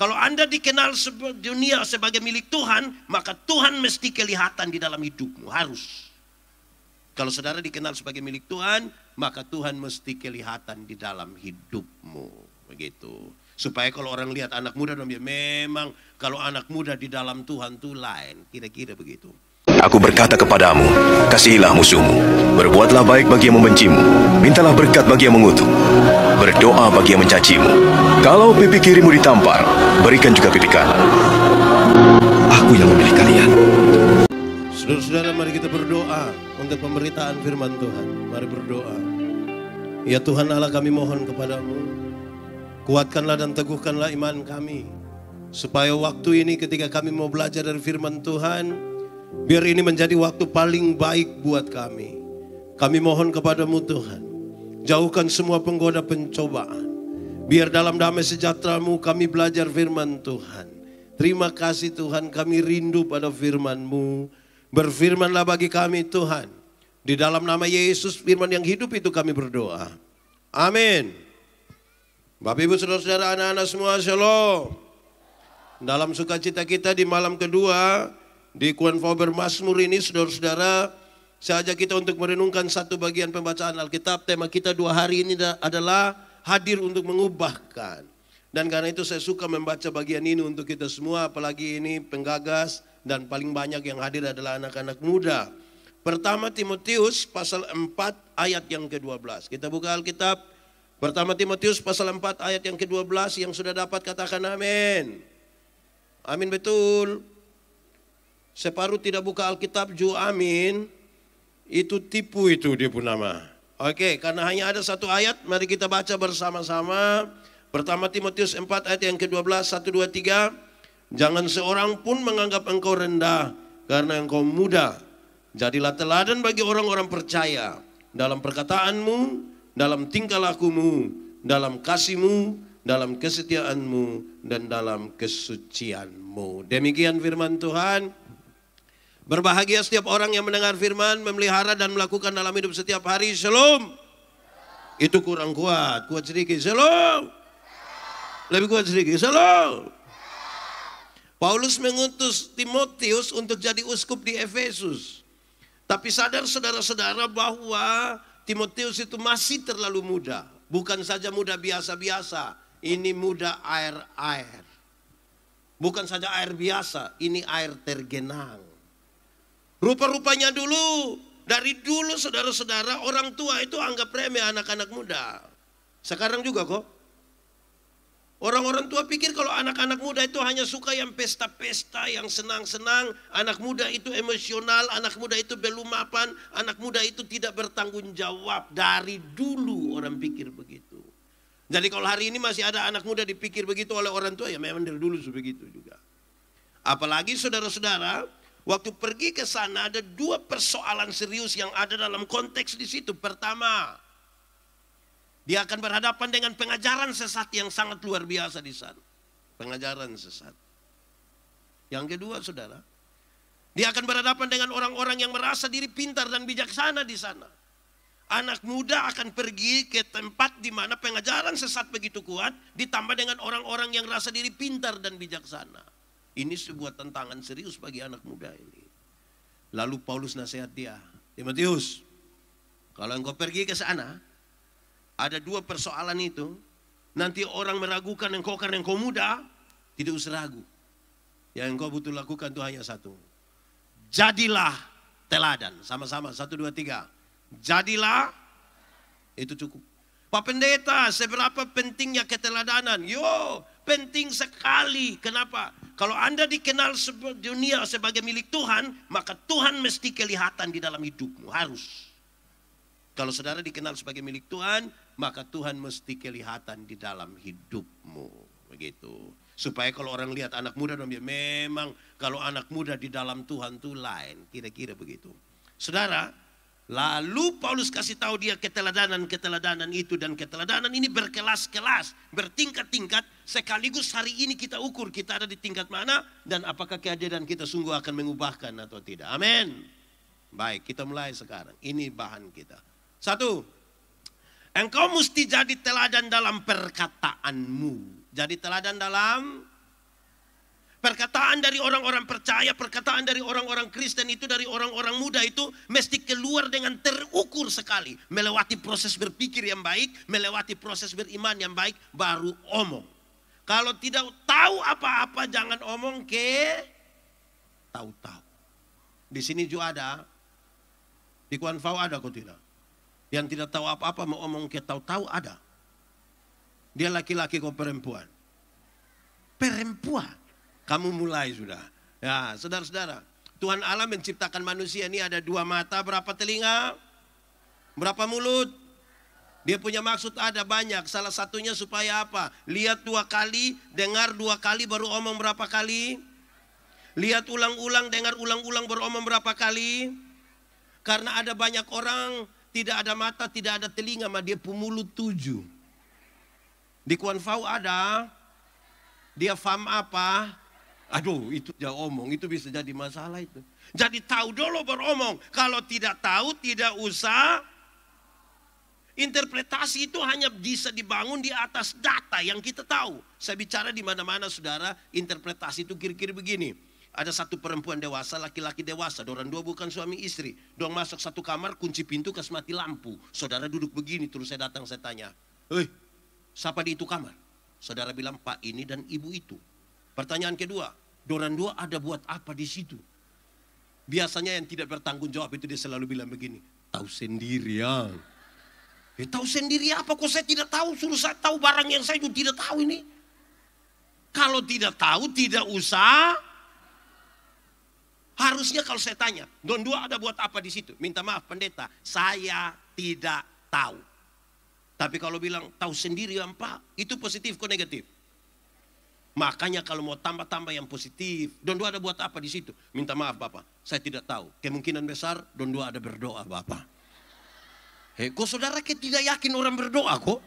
Kalau Anda dikenal dunia sebagai milik Tuhan, maka Tuhan mesti kelihatan di dalam hidupmu, harus. Kalau saudara dikenal sebagai milik Tuhan, maka Tuhan mesti kelihatan di dalam hidupmu, begitu. Supaya kalau orang lihat anak muda, memang kalau anak muda di dalam Tuhan tuh lain, kira-kira begitu. Aku berkata kepadamu, kasihilah musuhmu. Berbuatlah baik bagi yang membencimu. Mintalah berkat bagi yang mengutuk. Berdoa bagi yang mencacimu. Kalau pipi kirimu ditampar, berikan juga pipi kanan. Aku yang memilih kalian. Saudara-saudara, mari kita berdoa untuk pemberitaan firman Tuhan. Mari berdoa. Ya Tuhan Allah kami mohon kepadamu, kuatkanlah dan teguhkanlah iman kami. Supaya waktu ini ketika kami mau belajar dari firman Tuhan, Biar ini menjadi waktu paling baik buat kami. Kami mohon kepadamu Tuhan. Jauhkan semua penggoda pencobaan. Biar dalam damai sejahteramu kami belajar firman Tuhan. Terima kasih Tuhan kami rindu pada firman-Mu. Berfirmanlah bagi kami Tuhan. Di dalam nama Yesus firman yang hidup itu kami berdoa. Amin. Bapak ibu saudara-saudara anak-anak semua shalom. Dalam sukacita kita di malam kedua di Kuan Fauber Masmur ini saudara-saudara saya ajak kita untuk merenungkan satu bagian pembacaan Alkitab. Tema kita dua hari ini adalah hadir untuk mengubahkan. Dan karena itu saya suka membaca bagian ini untuk kita semua apalagi ini penggagas dan paling banyak yang hadir adalah anak-anak muda. Pertama Timotius pasal 4 ayat yang ke-12. Kita buka Alkitab. Pertama Timotius pasal 4 ayat yang ke-12 yang sudah dapat katakan amin. Amin betul. Separuh tidak buka Alkitab, ju amin. Itu tipu itu dia pun nama. Oke, karena hanya ada satu ayat, mari kita baca bersama-sama. Pertama Timotius 4 ayat yang ke-12, 1, 2, 3. Jangan seorang pun menganggap engkau rendah karena engkau muda. Jadilah teladan bagi orang-orang percaya dalam perkataanmu, dalam tingkah lakumu, dalam kasihmu, dalam kesetiaanmu dan dalam kesucianmu. Demikian firman Tuhan. Berbahagia setiap orang yang mendengar firman, memelihara dan melakukan dalam hidup setiap hari. Shalom. Itu kurang kuat, kuat sedikit. Shalom. Lebih kuat sedikit. Shalom. Paulus mengutus Timotius untuk jadi uskup di Efesus. Tapi sadar saudara-saudara bahwa Timotius itu masih terlalu muda. Bukan saja muda biasa-biasa, ini muda air-air. Bukan saja air biasa, ini air tergenang. Rupa-rupanya dulu, dari dulu saudara-saudara orang tua itu anggap remeh anak-anak muda. Sekarang juga kok. Orang-orang tua pikir kalau anak-anak muda itu hanya suka yang pesta-pesta, yang senang-senang. Anak muda itu emosional, anak muda itu belum mapan, anak muda itu tidak bertanggung jawab. Dari dulu orang pikir begitu. Jadi kalau hari ini masih ada anak muda dipikir begitu oleh orang tua, ya memang dari dulu begitu juga. Apalagi saudara-saudara, Waktu pergi ke sana ada dua persoalan serius yang ada dalam konteks di situ. Pertama, dia akan berhadapan dengan pengajaran sesat yang sangat luar biasa di sana. Pengajaran sesat. Yang kedua, saudara, dia akan berhadapan dengan orang-orang yang merasa diri pintar dan bijaksana di sana. Anak muda akan pergi ke tempat di mana pengajaran sesat begitu kuat, ditambah dengan orang-orang yang merasa diri pintar dan bijaksana. Ini sebuah tantangan serius bagi anak muda ini. Lalu Paulus nasihat dia, Timotius, kalau engkau pergi ke sana, ada dua persoalan itu, nanti orang meragukan engkau karena engkau muda, tidak usah ragu. Yang engkau butuh lakukan itu hanya satu. Jadilah teladan. Sama-sama, satu, dua, tiga. Jadilah, itu cukup. Pak Pendeta, seberapa pentingnya keteladanan? Yo, penting sekali. Kenapa? Kalau Anda dikenal dunia sebagai milik Tuhan, maka Tuhan mesti kelihatan di dalam hidupmu, harus. Kalau saudara dikenal sebagai milik Tuhan, maka Tuhan mesti kelihatan di dalam hidupmu. Begitu. Supaya kalau orang lihat anak muda, memang kalau anak muda di dalam Tuhan tuh lain. Kira-kira begitu. Saudara, Lalu Paulus kasih tahu dia keteladanan-keteladanan itu dan keteladanan ini berkelas-kelas, bertingkat-tingkat. Sekaligus hari ini kita ukur kita ada di tingkat mana dan apakah kehadiran kita sungguh akan mengubahkan atau tidak. Amin. Baik, kita mulai sekarang. Ini bahan kita. Satu, engkau mesti jadi teladan dalam perkataanmu. Jadi teladan dalam Perkataan dari orang-orang percaya, perkataan dari orang-orang Kristen itu, dari orang-orang muda itu mesti keluar dengan terukur sekali. Melewati proses berpikir yang baik, melewati proses beriman yang baik, baru omong. Kalau tidak tahu apa-apa jangan omong ke tahu-tahu. Di sini juga ada, di Kuanfau ada kok tidak. Yang tidak tahu apa-apa mau omong ke tahu-tahu ada. Dia laki-laki kok perempuan. Perempuan kamu mulai sudah. Ya, saudara-saudara. Tuhan Allah menciptakan manusia ini ada dua mata, berapa telinga, berapa mulut. Dia punya maksud ada banyak. Salah satunya supaya apa? Lihat dua kali, dengar dua kali, baru omong berapa kali. Lihat ulang-ulang, dengar ulang-ulang, baru omong berapa kali. Karena ada banyak orang tidak ada mata, tidak ada telinga, mah dia pemulut tujuh. Di Fau ada, dia fam apa, Aduh, itu dia ya omong, itu bisa jadi masalah itu. Jadi tahu dulu beromong. Kalau tidak tahu, tidak usah. Interpretasi itu hanya bisa dibangun di atas data yang kita tahu. Saya bicara di mana-mana saudara, interpretasi itu kira-kira begini. Ada satu perempuan dewasa, laki-laki dewasa, Doran dua bukan suami istri. Dong masuk satu kamar, kunci pintu, kasih mati lampu. Saudara duduk begini, terus saya datang, saya tanya. Hei, siapa di itu kamar? Saudara bilang, pak ini dan ibu itu. Pertanyaan kedua, Doran dua ada buat apa di situ? Biasanya yang tidak bertanggung jawab itu dia selalu bilang begini, tahu sendiri ya. Eh, tahu sendiri apa kok saya tidak tahu, suruh saya tahu barang yang saya juga tidak tahu ini. Kalau tidak tahu tidak usah. Harusnya kalau saya tanya, Don dua ada buat apa di situ? Minta maaf pendeta, saya tidak tahu. Tapi kalau bilang tahu sendiri ya Pak, itu positif kok negatif? Makanya kalau mau tambah-tambah yang positif, Don Dua ada buat apa di situ? Minta maaf Bapak, saya tidak tahu. Kemungkinan besar Don Dua ada berdoa Bapak. Hei, eh, kok saudara kita tidak yakin orang berdoa kok?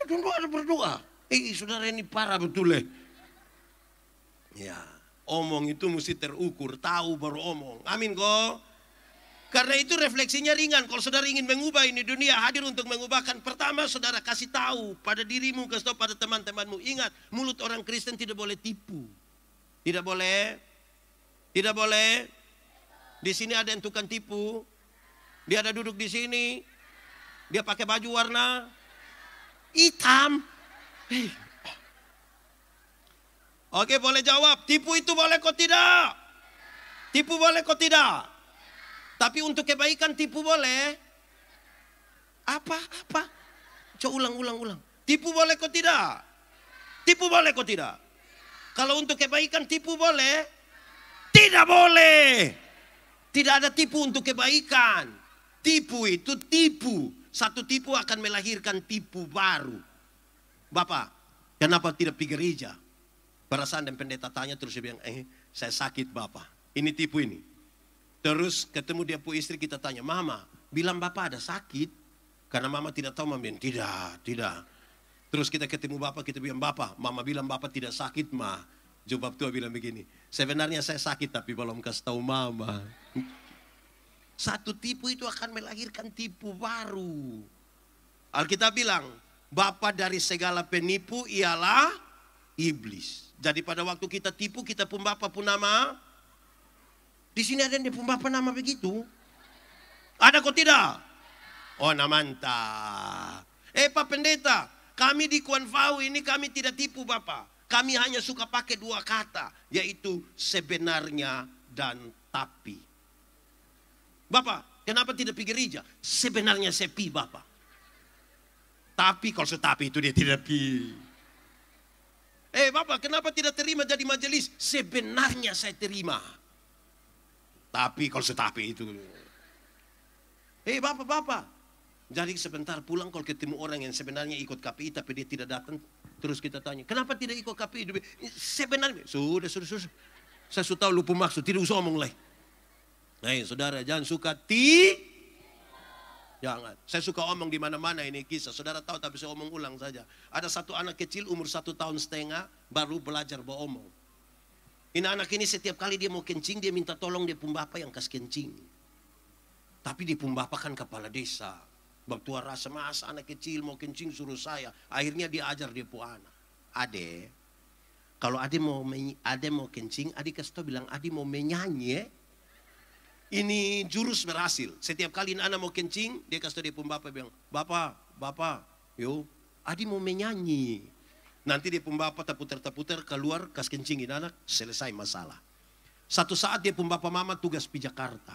Eh, don Dua ada berdoa. Eh, saudara ini parah betul eh. Ya, omong itu mesti terukur, tahu baru omong. Amin kok. Karena itu refleksinya ringan. Kalau saudara ingin mengubah ini dunia, hadir untuk mengubahkan. Pertama, saudara kasih tahu pada dirimu, kasih tahu pada teman-temanmu. Ingat, mulut orang Kristen tidak boleh tipu. Tidak boleh. Tidak boleh. Di sini ada yang tukang tipu. Dia ada duduk di sini. Dia pakai baju warna hitam. Oke, boleh jawab. Tipu itu boleh kok tidak? Tipu boleh kok tidak? Tapi untuk kebaikan tipu boleh. Apa? Apa? Coba ulang, ulang, ulang. Tipu boleh kok tidak? Tipu boleh kok tidak? Kalau untuk kebaikan tipu boleh? Tidak boleh. Tidak ada tipu untuk kebaikan. Tipu itu tipu. Satu tipu akan melahirkan tipu baru. Bapak, kenapa tidak pergi gereja? Perasaan dan pendeta tanya terus dia bilang, eh saya sakit Bapak. Ini tipu ini. Terus ketemu dia pu istri kita tanya, Mama, bilang Bapak ada sakit? Karena Mama tidak tahu, Mama bilang, tidak, tidak. Terus kita ketemu Bapak, kita bilang, Bapak, Mama bilang Bapak tidak sakit, Ma. jawab tua bilang begini, sebenarnya saya sakit tapi belum kasih tahu Mama. Satu tipu itu akan melahirkan tipu baru. Alkitab bilang, Bapak dari segala penipu ialah iblis. Jadi pada waktu kita tipu, kita pun Bapak pun nama di sini ada yang dipumbah nama begitu. Ada kok tidak? Oh namanta. Eh Pak Pendeta, kami di Kuan Fau ini kami tidak tipu Bapak. Kami hanya suka pakai dua kata, yaitu sebenarnya dan tapi. Bapak, kenapa tidak pikir gereja? Sebenarnya sepi Bapak. Tapi kalau setapi itu dia tidak pi. Eh Bapak, kenapa tidak terima jadi majelis? Sebenarnya saya terima. Tapi kalau setapi itu. Hei eh, bapak-bapak. Jadi sebentar pulang kalau ketemu orang yang sebenarnya ikut KPI tapi dia tidak datang. Terus kita tanya, kenapa tidak ikut KPI? Sebenarnya, sudah, sudah, sudah. Saya sudah tahu lupa maksud, tidak usah omong lagi. Nah, saudara, jangan suka ti. Jangan. Saya suka omong di mana-mana ini kisah. Saudara tahu tapi saya omong ulang saja. Ada satu anak kecil umur satu tahun setengah baru belajar beromong. Ini anak ini setiap kali dia mau kencing, dia minta tolong dia bapak yang kas kencing. Tapi kan kepala desa. Baktua rasa, mas anak kecil mau kencing suruh saya. Akhirnya dia ajar dia anak. Ade, kalau ade mau ade mau kencing, ade kasih tau bilang ade mau menyanyi. Eh. Ini jurus berhasil. Setiap kali anak mau kencing, dia kasih tau dia bapak bilang, Bapak, Bapak, yuk ade mau menyanyi. Nanti dia pun puter, terputar-terputar keluar kas kencingin anak, selesai masalah. Satu saat dia pun bapak mama tugas di Jakarta.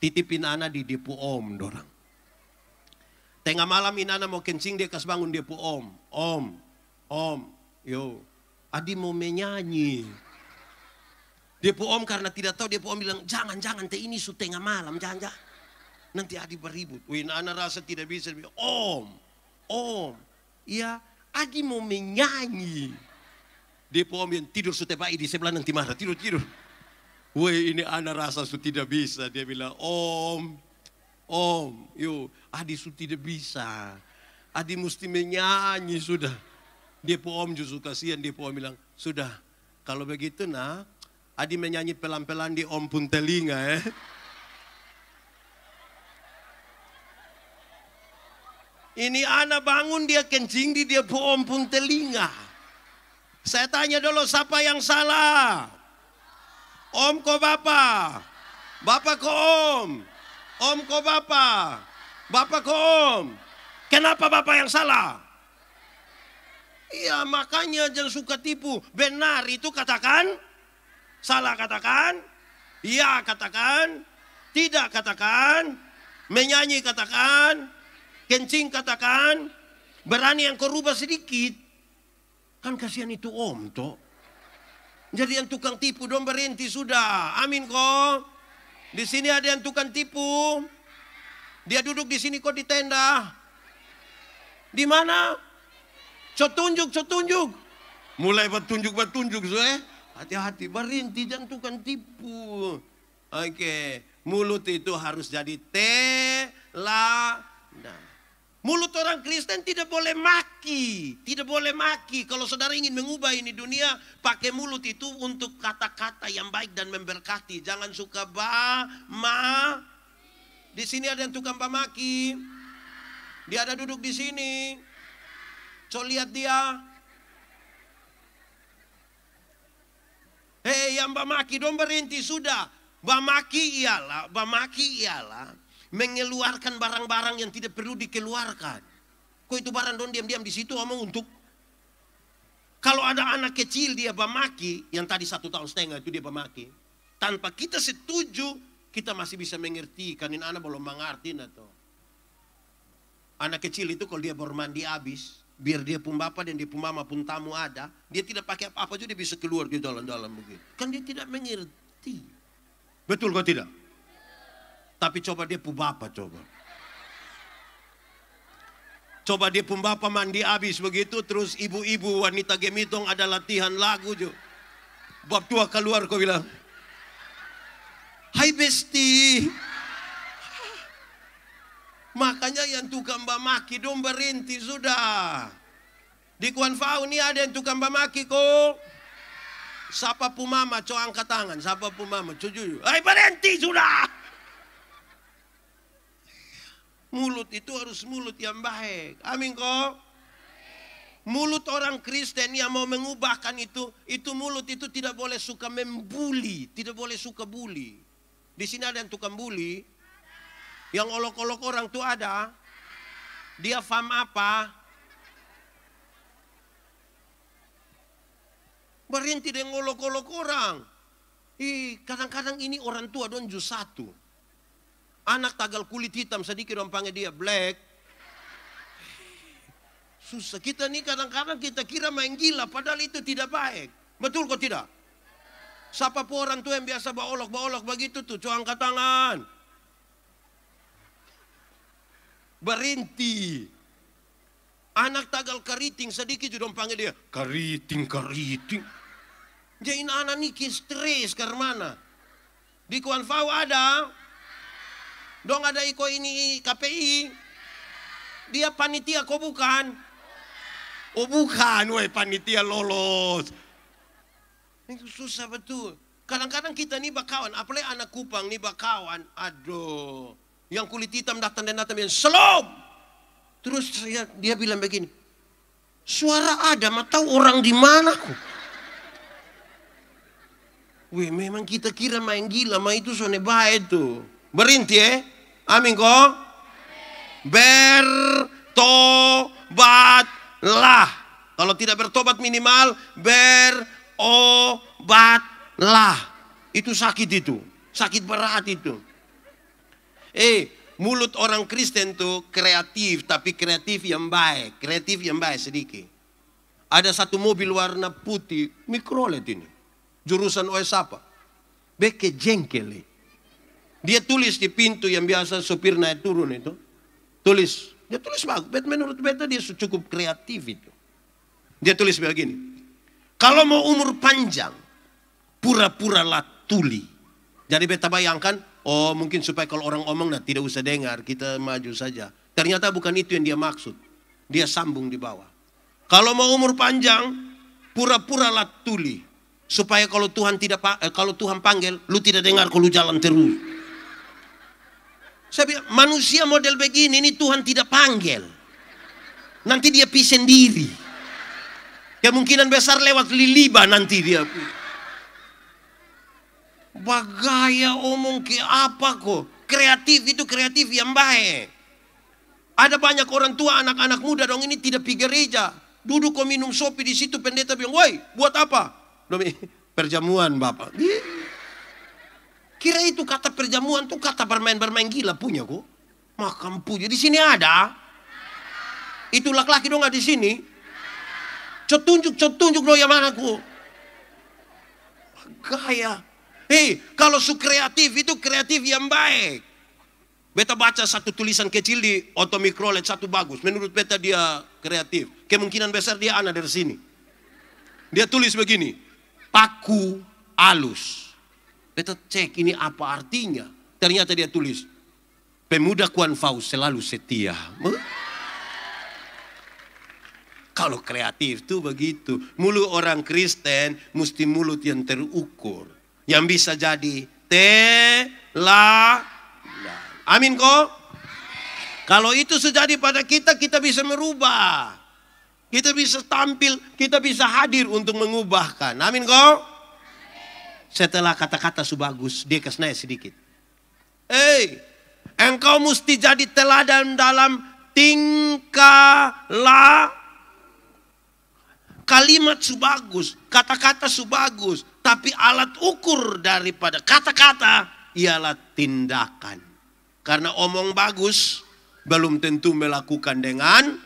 Titipin anak di depo om dorang. Tengah malam Inana mau kencing dia kas bangun depo om. Om, om, yo. Adi mau menyanyi. Depo om karena tidak tahu depo om bilang jangan jangan teh ini su tengah malam jangan jangan. Nanti Adi beribut. Wih anak rasa tidak bisa. Om, om, iya Adi mau menyanyi. Dia pomen tidur setiap hari di sebelah nanti marah. Tidur, tidur. Woi ini anak rasa su tidak bisa. Dia bilang, om, om, yo, Adi su tidak bisa. Adi mesti menyanyi sudah. Dia po om justru kasihan, dia po bilang, sudah. Kalau begitu nah, Adi menyanyi pelan-pelan di om pun telinga ya. Eh. Ini anak bangun dia kencing di dia pun telinga. Saya tanya dulu siapa yang salah? Om ko bapak? Bapak ko om? Om ko bapak? Bapak ko om? Kenapa bapak yang salah? Iya makanya jangan suka tipu. Benar itu katakan. Salah katakan. Iya katakan. Tidak katakan. Menyanyi katakan Kencing katakan, berani yang kau rubah sedikit. Kan kasihan itu om toh. Jadi yang tukang tipu dong berhenti sudah. Amin kok. Di sini ada yang tukang tipu. Dia duduk di sini kok di tenda. Di mana? Cotunjuk, cotunjuk. Mulai bertunjuk, bertunjuk. So, eh. Hati-hati, berhenti jangan tukang tipu. Oke, okay. mulut itu harus jadi tela. Nah. Mulut orang Kristen tidak boleh maki, tidak boleh maki. Kalau saudara ingin mengubah ini dunia, pakai mulut itu untuk kata-kata yang baik dan memberkati. Jangan suka ba, ma. Di sini ada yang tukang pamaki. Dia ada duduk di sini. Coba lihat dia. Hei yang maki dong berhenti sudah. maki ialah, maki ialah mengeluarkan barang-barang yang tidak perlu dikeluarkan. Kok itu barang don diam-diam di situ omong untuk kalau ada anak kecil dia bamaki, yang tadi satu tahun setengah itu dia bamaki, tanpa kita setuju, kita masih bisa mengerti, kanin anak belum mengerti. Atau. Nah, anak kecil itu kalau dia bermandi abis habis, biar dia pun bapak dan dia pun mama pun tamu ada, dia tidak pakai apa-apa juga dia bisa keluar di dalam-dalam begitu. Kan dia tidak mengerti. Betul kok tidak? Tapi coba dia bapak coba. Coba dia bapak mandi habis begitu terus ibu-ibu wanita gemitong ada latihan lagu jo. Bab tua keluar kau bilang. Hai besti. Makanya yang tukang maki dong berhenti sudah. Di Kuan Fau ini ada yang tukang maki kok. Siapa mama coba angkat tangan. Siapa pumama, cucu. Hai berhenti sudah. Mulut itu harus mulut yang baik. Amin kok. Mulut orang Kristen yang mau mengubahkan itu, itu mulut itu tidak boleh suka membuli, tidak boleh suka bully. Di sini ada yang tukang bully, yang olok-olok orang tuh ada. Dia fam apa? Berhenti dengan olok-olok orang. Ih, kadang-kadang ini orang tua donju satu. Anak tagal kulit hitam sedikit rompangnya dia black. Susah kita nih kadang-kadang kita kira main gila padahal itu tidak baik. Betul kok tidak? Siapa pun orang tua yang biasa baolok baolok begitu tuh, coba angkat tangan. Berhenti. Anak tagal keriting sedikit juga panggil dia keriting keriting. Jadi anak niki stres karena mana? Di Kuanfau ada, Dong ada iko ini KPI. Dia panitia kok bukan? Oh bukan, woi panitia lolos. Ini susah betul. Kadang-kadang kita nih bakawan, apalagi anak Kupang nih bakawan. Aduh, yang kulit hitam datang dan datang yang selom. Terus dia, dia bilang begini, suara ada, tahu orang di mana kok. Wih, memang kita kira main gila, ma itu sone baik tuh. Berhenti ya. Eh? Amin kok? Bertobatlah. Kalau tidak bertobat minimal berobatlah. Itu sakit itu. Sakit berat itu. Eh, mulut orang Kristen tuh kreatif, tapi kreatif yang baik. Kreatif yang baik sedikit. Ada satu mobil warna putih, mikrolet ini. Jurusan OS apa? Beke jengkeli dia tulis di pintu yang biasa supir naik turun itu. Tulis. Dia tulis bagus. Menurut beta dia cukup kreatif itu. Dia tulis begini. Kalau mau umur panjang, pura-pura lah tuli. Jadi beta bayangkan, oh mungkin supaya kalau orang omong nah tidak usah dengar, kita maju saja. Ternyata bukan itu yang dia maksud. Dia sambung di bawah. Kalau mau umur panjang, pura-pura lah tuli. Supaya kalau Tuhan tidak eh, kalau Tuhan panggil, lu tidak dengar kalau lu jalan terus. Saya bilang, manusia model begini ini Tuhan tidak panggil. Nanti dia pi sendiri. Kemungkinan besar lewat liliba nanti dia. Bagaya omong ke apa kok? Kreatif itu kreatif yang baik. Ada banyak orang tua, anak-anak muda dong ini tidak pi gereja. Duduk kok minum sopi di situ pendeta bilang, woi buat apa? Perjamuan bapak. Kira itu kata perjamuan tuh kata bermain-bermain gila punya kok. makam punya di sini ada. Itu laki-laki dong nggak di sini. Cetunjuk cetunjuk loh yang mana ku. Gaya. Hei, kalau su kreatif itu kreatif yang baik. Beta baca satu tulisan kecil di otomikrolet satu bagus. Menurut beta dia kreatif. Kemungkinan besar dia anak dari sini. Dia tulis begini. Paku alus. Kita cek ini apa artinya. Ternyata dia tulis, pemuda Kuan Faus selalu setia. Kalau kreatif tuh begitu. Mulu orang Kristen mesti mulut yang terukur. Yang bisa jadi la Amin kok? Kalau itu terjadi pada kita, kita bisa merubah. Kita bisa tampil, kita bisa hadir untuk mengubahkan. Amin kok? Setelah kata-kata subagus, dia kesnaya sedikit. Hei, engkau mesti jadi teladan dalam tingkah laku kalimat subagus, kata-kata subagus, tapi alat ukur daripada kata-kata ialah tindakan. Karena omong bagus belum tentu melakukan dengan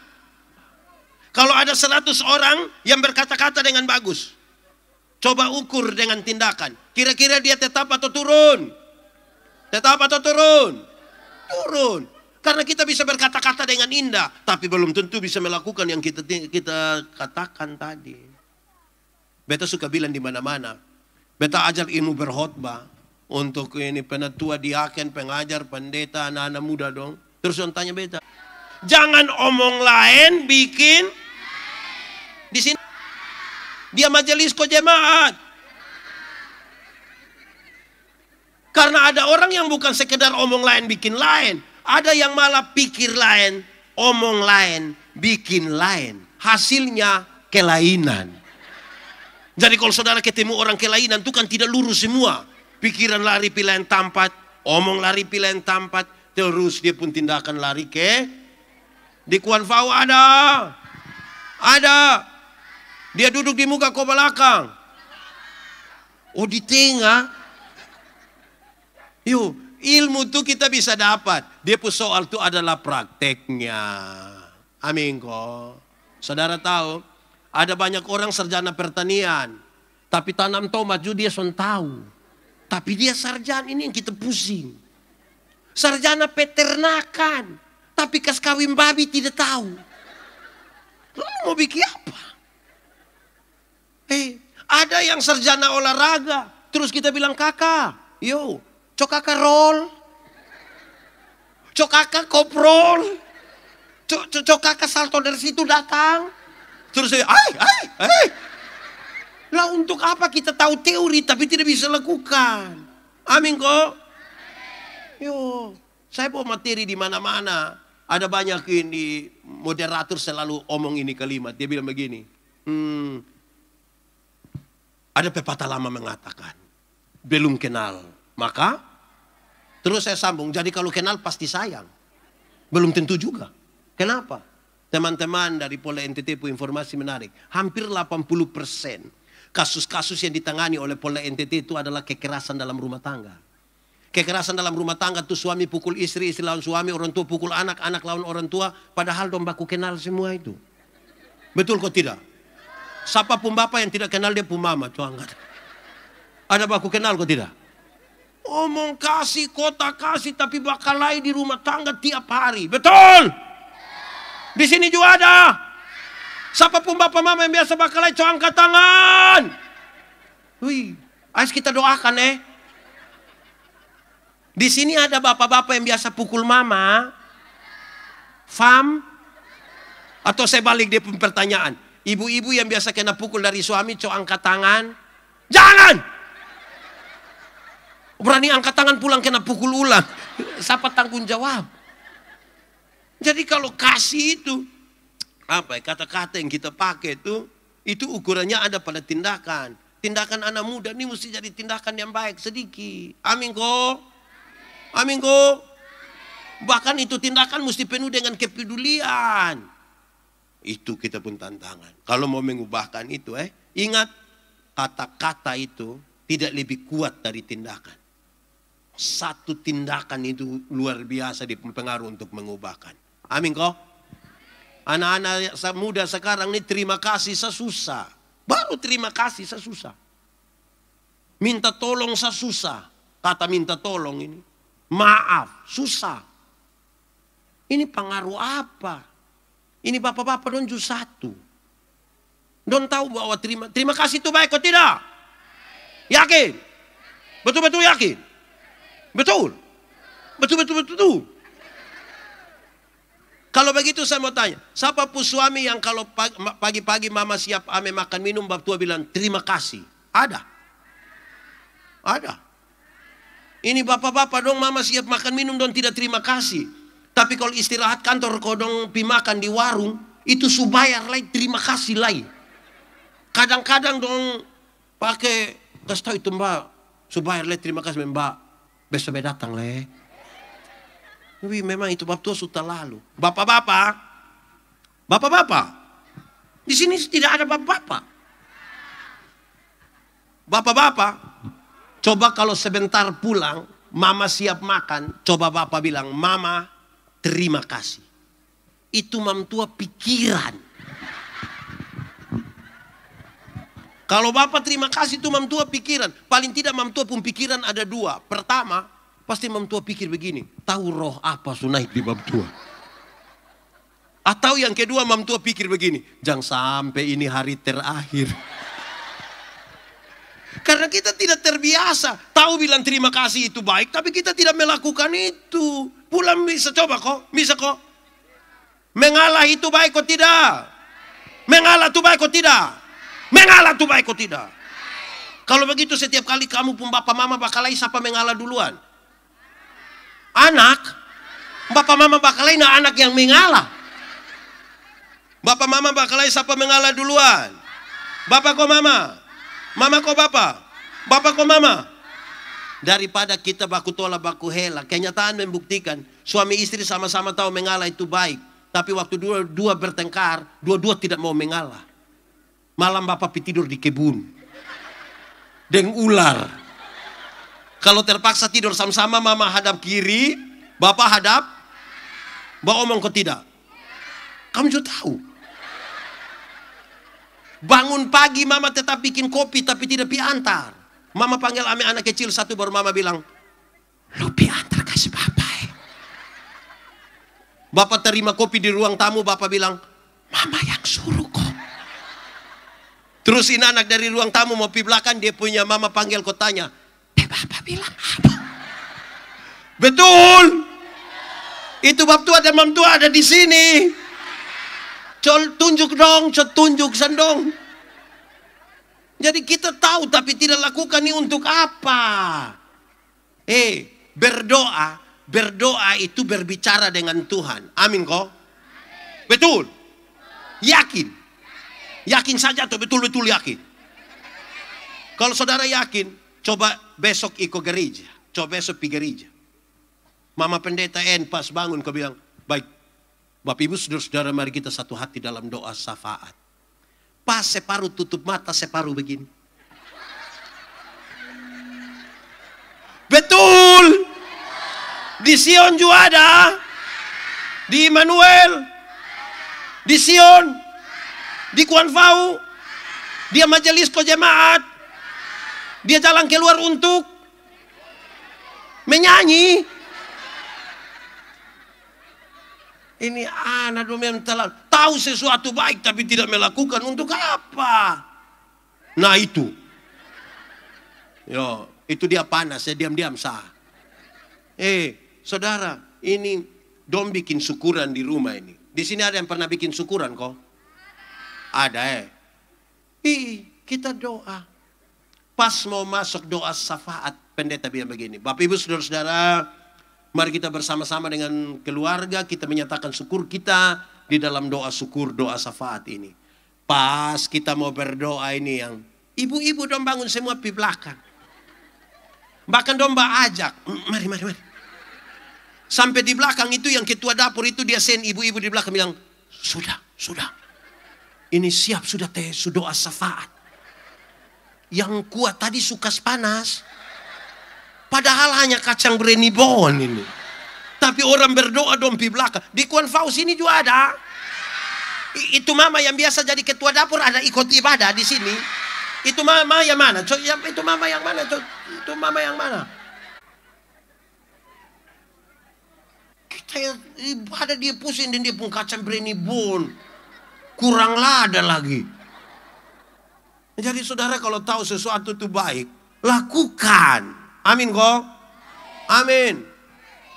kalau ada 100 orang yang berkata-kata dengan bagus. Coba ukur dengan tindakan. Kira-kira dia tetap atau turun? Tetap atau turun? Turun. Karena kita bisa berkata-kata dengan indah, tapi belum tentu bisa melakukan yang kita kita katakan tadi. Beta suka bilang di mana-mana. Beta ajar ilmu berkhotbah untuk ini penatua diaken, pengajar, pendeta, anak-anak muda dong. Terus yang tanya beta, jangan omong lain bikin di sini dia majelis jemaat Karena ada orang yang bukan sekedar omong lain bikin lain. Ada yang malah pikir lain, omong lain, bikin lain. Hasilnya kelainan. Jadi kalau saudara ketemu orang kelainan itu kan tidak lurus semua. Pikiran lari pilihan tampat, omong lari pilihan tampat, terus dia pun tindakan lari ke. Di Kuan Fau ada, ada dia duduk di muka kau belakang. Oh di tengah. Yuk, ilmu itu kita bisa dapat. Dia pun soal itu adalah prakteknya. Amin kok. Saudara tahu, ada banyak orang sarjana pertanian. Tapi tanam tomat juga dia son tahu. Tapi dia sarjana ini yang kita pusing. Sarjana peternakan. Tapi kas kawin babi tidak tahu. Lalu mau bikin apa? Hey, ada yang sarjana olahraga, terus kita bilang kakak, yo, kakak roll, kakak koprol, cok kakak salto dari situ datang, terus saya, ay, ay, ay. Lah untuk apa kita tahu teori tapi tidak bisa lakukan? Amin kok? Yo, saya bawa materi di mana-mana. Ada banyak ini moderator selalu omong ini kalimat. Dia bilang begini. Hmm, ada pepatah lama mengatakan, belum kenal, maka terus saya sambung. Jadi kalau kenal pasti sayang. Belum tentu juga. Kenapa? Teman-teman dari Pola NTT pun informasi menarik. Hampir 80 persen kasus-kasus yang ditangani oleh Pola NTT itu adalah kekerasan dalam rumah tangga. Kekerasan dalam rumah tangga itu suami pukul istri, istri lawan suami, orang tua pukul anak, anak lawan orang tua. Padahal dombaku kenal semua itu. Betul kok tidak? Siapa pun bapak yang tidak kenal dia pun mama. Tuhan angkat. Ada baku kenal kok tidak? Omong kasih, kota kasih, tapi bakalai di rumah tangga tiap hari. Betul? Di sini juga ada. Siapa pun bapak mama yang biasa bakalai, coba angkat tangan. Wih, ayo kita doakan eh. Di sini ada bapak-bapak yang biasa pukul mama. Fam? Atau saya balik dia pun pertanyaan. Ibu-ibu yang biasa kena pukul dari suami, cowok angkat tangan. Jangan! Berani angkat tangan pulang kena pukul ulang. Siapa tanggung jawab? Jadi kalau kasih itu, apa ya, kata-kata yang kita pakai itu, itu ukurannya ada pada tindakan. Tindakan anak muda ini mesti jadi tindakan yang baik sedikit. Amin kok. Amin kok. Bahkan itu tindakan mesti penuh dengan kepedulian. Itu kita pun tantangan. Kalau mau mengubahkan itu, eh, ingat kata-kata itu tidak lebih kuat dari tindakan. Satu tindakan itu luar biasa dipengaruhi untuk mengubahkan. Amin kok? Anak-anak muda sekarang ini terima kasih sesusah. Baru terima kasih sesusah. Minta tolong sesusah. Kata minta tolong ini. Maaf, susah. Ini pengaruh apa? Ini bapak-bapak don jus satu. Don tahu bahwa terima terima kasih itu baik atau tidak? Yakin? Betul-betul yakin? Betul? Betul-betul-betul? Kalau begitu saya mau tanya, siapa pun suami yang kalau pagi-pagi mama siap ame makan minum, bapak tua bilang terima kasih? Ada? Ada? Ini bapak-bapak dong mama siap makan minum dong tidak terima kasih. Tapi kalau istirahat kantor kodong pimakan di warung, itu subayar lain, terima kasih lain. Kadang-kadang dong pakai, kasih tahu itu mbak, subayar lain, terima kasih mbak, besok datang leh. Tapi memang itu bab tua sudah lalu. Bapak-bapak, bapak-bapak, di sini tidak ada bapak-bapak. Bapak-bapak, coba kalau sebentar pulang, mama siap makan, coba bapak bilang, mama terima kasih. Itu mam tua pikiran. Kalau Bapak terima kasih itu mam tua pikiran. Paling tidak mam tua pun pikiran ada dua. Pertama, pasti mam tua pikir begini. Tahu roh apa sunai di tua. Atau yang kedua mam tua pikir begini. Jangan sampai ini hari terakhir. Karena kita tidak terbiasa. Tahu bilang terima kasih itu baik, tapi kita tidak melakukan itu. Pulang bisa coba kok, bisa kok. Mengalah itu baik kok tidak? Mengalah itu baik kok tidak? Mengalah itu baik kok tidak? Kalau begitu setiap kali kamu pun bapak mama bakal bakalai siapa mengalah duluan? Anak. Bapak mama bakal nah anak yang mengalah. Bapak mama bakal bakalai siapa mengalah duluan? Bapak kok mama? Mama kau bapak? Bapak kau mama? Daripada kita baku tolak baku helak, Kenyataan membuktikan suami istri sama-sama tahu mengalah itu baik. Tapi waktu dua, dua bertengkar, dua-dua tidak mau mengalah. Malam bapak tidur di kebun. Deng ular. Kalau terpaksa tidur sama-sama mama hadap kiri, bapak hadap. Bapak omong kau tidak. Kamu juga tahu. Bangun pagi mama tetap bikin kopi tapi tidak piantar. Mama panggil ame anak kecil satu baru mama bilang, lu piantar kasih bapak eh. Bapak terima kopi di ruang tamu, bapak bilang, mama yang suruh kok. Terus ini anak dari ruang tamu mau pi belakang, dia punya mama panggil kotanya, eh bapak bilang apa? Betul. Itu bab tua dan mam tua ada di sini. Col tunjuk dong, col tunjuk sendong. Jadi kita tahu tapi tidak lakukan ini untuk apa? Eh, berdoa, berdoa itu berbicara dengan Tuhan. Amin kok? Amin. Betul? Yakin? Yakin saja atau betul-betul yakin? Kalau saudara yakin, coba besok ikut gereja. Coba besok pergi gereja. Mama pendeta En pas bangun, kau bilang, baik Bapak Ibu saudara-saudara mari kita satu hati dalam doa syafaat. Pas separuh tutup mata separuh begini. Betul. Di Sion juga ada. Di Immanuel. Di Sion. Di Kuan Dia majelis kojemaat. Dia jalan keluar untuk menyanyi. Ini anak yang telah tahu sesuatu baik tapi tidak melakukan untuk apa? Nah itu. Yo, ya, itu dia panas, ya diam-diam sah. Eh, saudara, ini dom bikin syukuran di rumah ini. Di sini ada yang pernah bikin syukuran kok? Ada eh. Ih, kita doa. Pas mau masuk doa syafaat, pendeta bilang begini. Bapak ibu saudara-saudara, Mari kita bersama-sama dengan keluarga kita menyatakan syukur kita di dalam doa syukur, doa syafaat ini. Pas kita mau berdoa ini yang ibu-ibu dong bangun semua di belakang. Bahkan domba ajak, mm, mari mari mari. Sampai di belakang itu yang ketua dapur itu dia sen ibu-ibu di belakang bilang, sudah, sudah. Ini siap sudah teh, sudah doa syafaat. Yang kuat tadi suka panas. Padahal hanya kacang bereni bon ini. Tapi orang berdoa dompi belakang. Di Kuan Faus ini juga ada. I, itu mama yang biasa jadi ketua dapur ada ikut ibadah di sini. Itu mama yang mana? Co, itu mama yang mana? Co, itu mama yang mana? Kita ibadah dia pusing dan dia pun kacang bereni bon. Kurang lada lagi. Jadi saudara kalau tahu sesuatu itu baik, lakukan. Amin kok? Amin.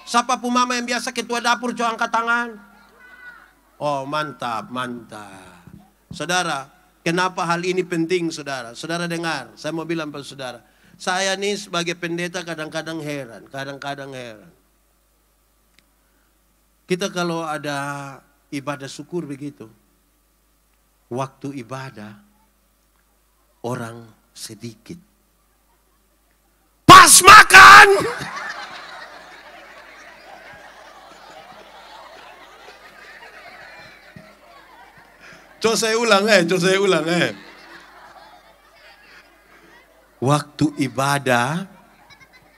Siapa mama yang biasa ketua dapur coba angkat tangan? Oh mantap, mantap. Saudara, kenapa hal ini penting saudara? Saudara dengar, saya mau bilang pada saudara. Saya ini sebagai pendeta kadang-kadang heran, kadang-kadang heran. Kita kalau ada ibadah syukur begitu, waktu ibadah orang sedikit. Pas makan. Coba saya ulang eh, coba saya ulang eh. Waktu ibadah,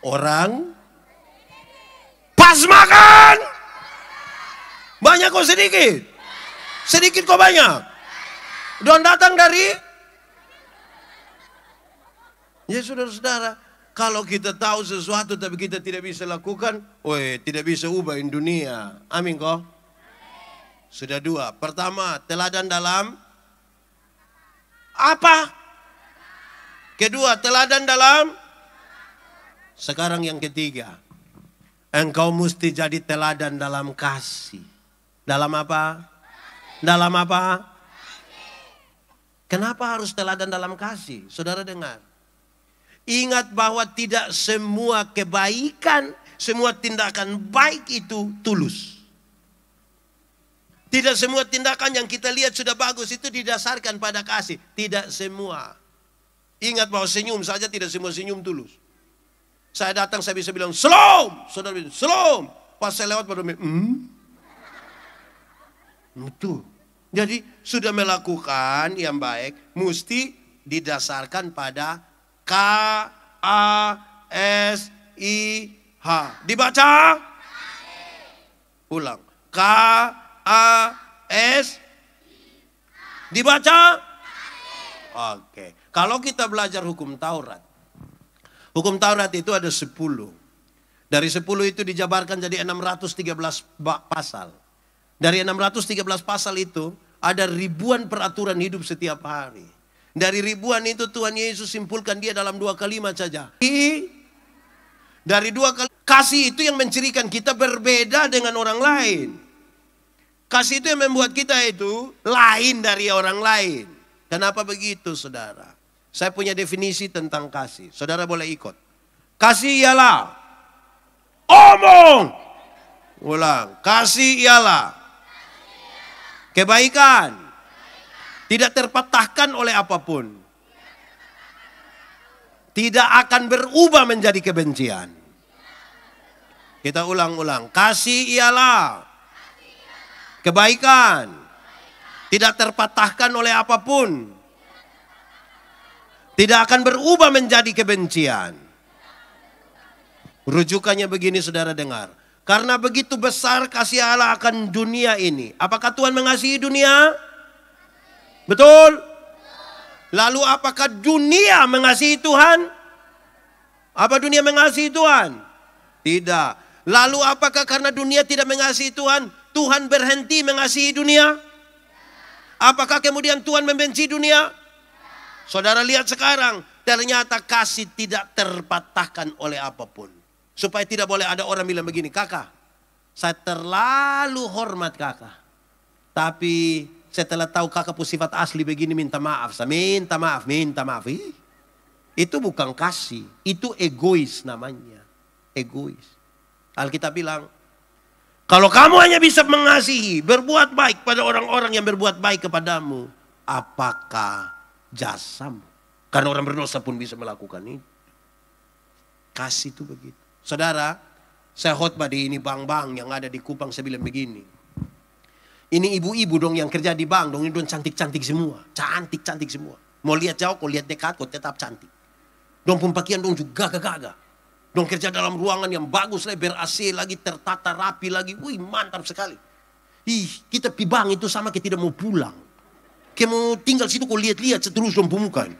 orang pas makan. Banyak kok sedikit? Sedikit kok banyak? Don datang dari Ya saudara-saudara, kalau kita tahu sesuatu tapi kita tidak bisa lakukan, weh, tidak bisa ubah in dunia. Amin kok? Sudah dua. Pertama, teladan dalam apa? Kedua, teladan dalam sekarang yang ketiga. Engkau mesti jadi teladan dalam kasih. Dalam apa? Dalam apa? Kenapa harus teladan dalam kasih? Saudara dengar. Ingat bahwa tidak semua kebaikan, semua tindakan baik itu tulus. Tidak semua tindakan yang kita lihat sudah bagus itu didasarkan pada kasih. Tidak semua. Ingat bahwa senyum saja tidak semua senyum tulus. Saya datang saya bisa bilang selom, saudara bilang selom. Pas saya lewat baru hmm. Betul. Jadi sudah melakukan yang baik mesti didasarkan pada K A S I H. Dibaca? Ulang. K A S Dibaca? Oke. Kalau kita belajar hukum Taurat. Hukum Taurat itu ada sepuluh Dari sepuluh itu dijabarkan jadi enam ratus tiga belas pasal. Dari enam ratus tiga belas pasal itu ada ribuan peraturan hidup setiap hari. Dari ribuan itu Tuhan Yesus simpulkan dia dalam dua kalimat saja. Dari dua kali Kasih itu yang mencirikan kita berbeda dengan orang lain. Kasih itu yang membuat kita itu lain dari orang lain. Kenapa begitu saudara? Saya punya definisi tentang kasih. Saudara boleh ikut. Kasih ialah omong. Ulang. Kasih ialah kebaikan tidak terpatahkan oleh apapun. Tidak akan berubah menjadi kebencian. Kita ulang-ulang. Kasih ialah kebaikan. Tidak terpatahkan oleh apapun. Tidak akan berubah menjadi kebencian. Rujukannya begini saudara dengar. Karena begitu besar kasih Allah akan dunia ini. Apakah Tuhan mengasihi dunia? Betul? Lalu apakah dunia mengasihi Tuhan? Apa dunia mengasihi Tuhan? Tidak. Lalu apakah karena dunia tidak mengasihi Tuhan, Tuhan berhenti mengasihi dunia? Apakah kemudian Tuhan membenci dunia? Saudara lihat sekarang, ternyata kasih tidak terpatahkan oleh apapun. Supaya tidak boleh ada orang bilang begini, kakak, saya terlalu hormat kakak. Tapi setelah tahu kakak sifat asli begini minta maaf. Saya minta maaf, minta maaf. Ih, itu bukan kasih. Itu egois namanya. Egois. Alkitab bilang, kalau kamu hanya bisa mengasihi, berbuat baik pada orang-orang yang berbuat baik kepadamu. Apakah jasamu? Karena orang berdosa pun bisa melakukan itu. Kasih itu begitu. Saudara, saya khotbah di ini bang-bang yang ada di Kupang, saya bilang begini. Ini ibu-ibu dong yang kerja di bank dong, ini dong cantik-cantik semua. Cantik-cantik semua. Mau lihat jauh, kau lihat dekat, kau tetap cantik. Dong pemakaian dong juga gagah-gagah. Dong kerja dalam ruangan yang bagus, ber AC lagi, tertata rapi lagi. Wih mantap sekali. Ih, kita pi bank itu sama kita tidak mau pulang. Kita mau tinggal situ kau lihat-lihat seterus dong pemukaan.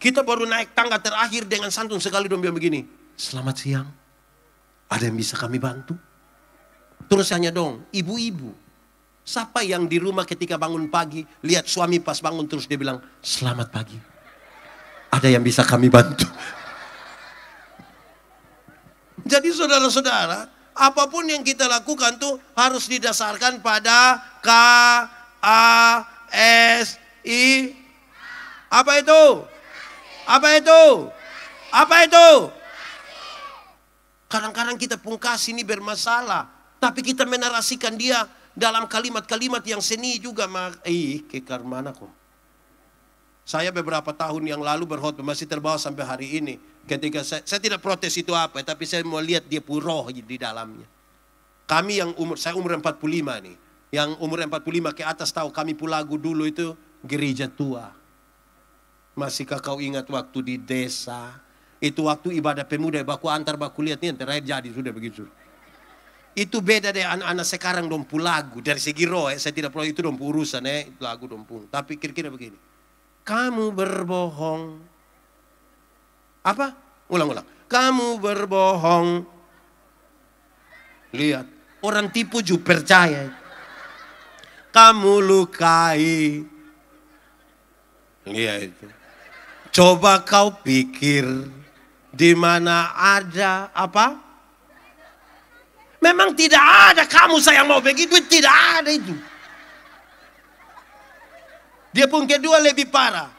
Kita baru naik tangga terakhir dengan santun sekali dong bilang begini. Selamat siang. Ada yang bisa kami bantu? Terus hanya dong, ibu-ibu Siapa yang di rumah ketika bangun pagi, lihat suami pas bangun terus dia bilang, selamat pagi. Ada yang bisa kami bantu. Jadi saudara-saudara, apapun yang kita lakukan tuh harus didasarkan pada K, A, S, I. Apa itu? Apa itu? Apa itu? Kadang-kadang kita pungkas ini bermasalah. Tapi kita menarasikan dia dalam kalimat-kalimat yang seni juga mak ih kekar mana kok. Saya beberapa tahun yang lalu berkhotbah masih terbawa sampai hari ini. Ketika saya, saya tidak protes itu apa, tapi saya mau lihat dia puroh di dalamnya. Kami yang umur saya umur 45 nih. Yang umur 45 ke atas tahu kami pulagu dulu itu gereja tua. Masihkah kau ingat waktu di desa? Itu waktu ibadah pemuda, baku antar, baku lihat nih, terakhir jadi sudah begitu. Itu beda deh anak-anak sekarang dompu lagu dari segi roh ya. Saya tidak perlu itu dong urusan ya, itu lagu dompu. Tapi kira-kira begini. Kamu berbohong. Apa? Ulang-ulang. Kamu berbohong. Lihat, orang tipu juga percaya. Kamu lukai. Lihat itu. Coba kau pikir di mana ada apa? Memang tidak ada kamu sayang mau bagi duit, tidak ada itu. Dia pun kedua lebih parah.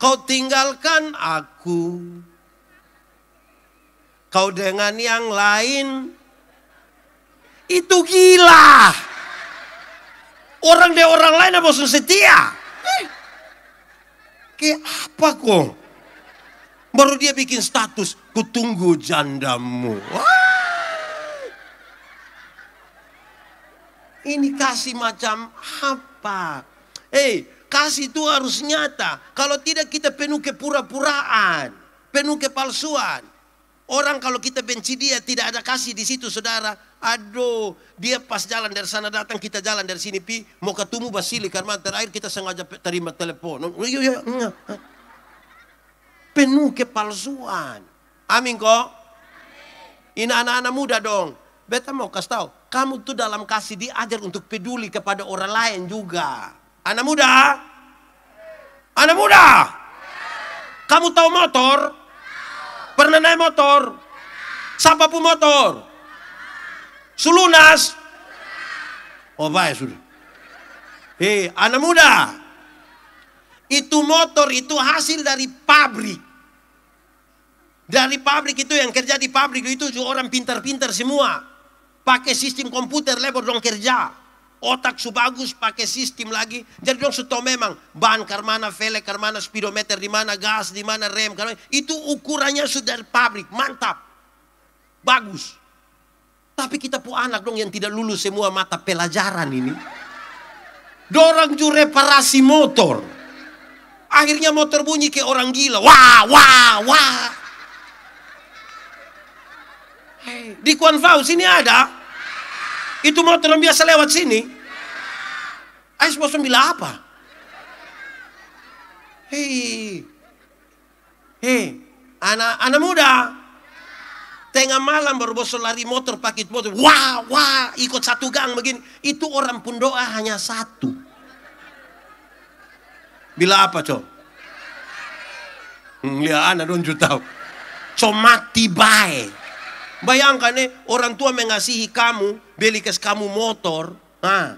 Kau tinggalkan aku. Kau dengan yang lain. Itu gila. Orang dia orang lain apa setia. Eh. Ke apa kok? Baru dia bikin status, kutunggu jandamu. Wah. Ini kasih macam apa? Eh, hey, kasih itu harus nyata. Kalau tidak kita penuh kepura-puraan, penuh kepalsuan. Orang kalau kita benci dia tidak ada kasih di situ saudara. Aduh, dia pas jalan dari sana datang kita jalan dari sini pi mau ketemu Basili karena terakhir kita sengaja terima telepon. Iya, iya, iya. Penuh palsuan. Amin kok. Ini anak-anak muda dong. Beta mau kasih tahu, kamu tuh dalam kasih diajar untuk peduli kepada orang lain juga. Anak muda? Anak muda? Kamu tahu motor? Pernah naik motor? Siapa pun motor? Sulunas? Oh baik sudah. Hei anak muda. Itu motor itu hasil dari pabrik. Dari pabrik itu yang kerja di pabrik itu orang pintar-pintar semua pakai sistem komputer lebar dong kerja. Otak su bagus pakai sistem lagi. Jadi dong suto memang ban karmana, velg karmana, speedometer di mana, gas di mana, rem karmana. Itu ukurannya sudah pabrik, mantap. Bagus. Tapi kita pun anak dong yang tidak lulus semua mata pelajaran ini. Dorang ju reparasi motor. Akhirnya motor bunyi ke orang gila. Wah, wah, wah. Di Kuanfau sini ada. Itu motor yang biasa lewat sini. Ais bosan bila apa? Hei. Hei, anak anak muda. Tengah malam baru bosan lari motor pakai motor. Wah, wah, ikut satu gang begini. Itu orang pun doa hanya satu. Bila apa, Cok? Hmm, lihat anak dong tahu. Cok mati Bayangkan nih, orang tua mengasihi kamu, beli kes kamu motor, nah,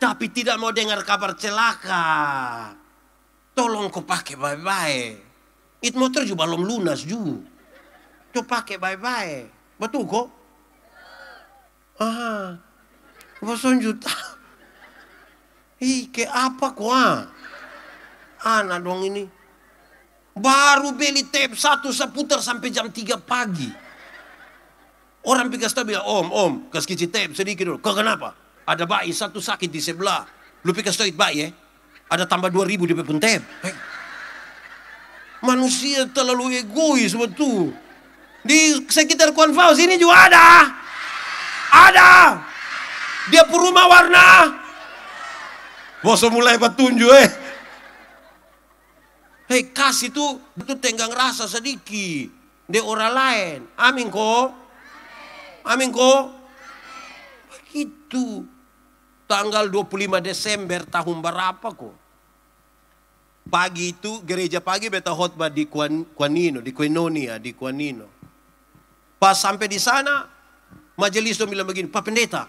tapi tidak mau dengar kabar celaka. Tolong kau pakai baik-baik. It motor juga belum lunas juga. Kau pakai baik-baik. Betul kok? Ah, bosan juta. Ih, ke apa kok ah? Anak dong ini. Baru beli tape satu seputar sampai jam tiga pagi. Orang pikir kita bilang, om, om, kasih citep sedikit dulu. Kau kenapa? Ada bayi satu sakit di sebelah. Lu pikir baik bayi ya? Ada tambah dua ribu di pepuntep. Hey. Manusia terlalu egois betul. Di sekitar Faus ini juga ada. Ada. Dia rumah warna. Bos mulai petunjuk eh. Hei kasih tuh itu tenggang rasa sedikit. Dia orang lain. Amin kok. Amin kok? Begitu. Tanggal 25 Desember tahun berapa kok? Pagi itu gereja pagi beta khotbah di Kuan, Kuanino, di Kuenonia, di Kuanino. Pas sampai di sana, majelis itu bilang begini, Pak Pendeta,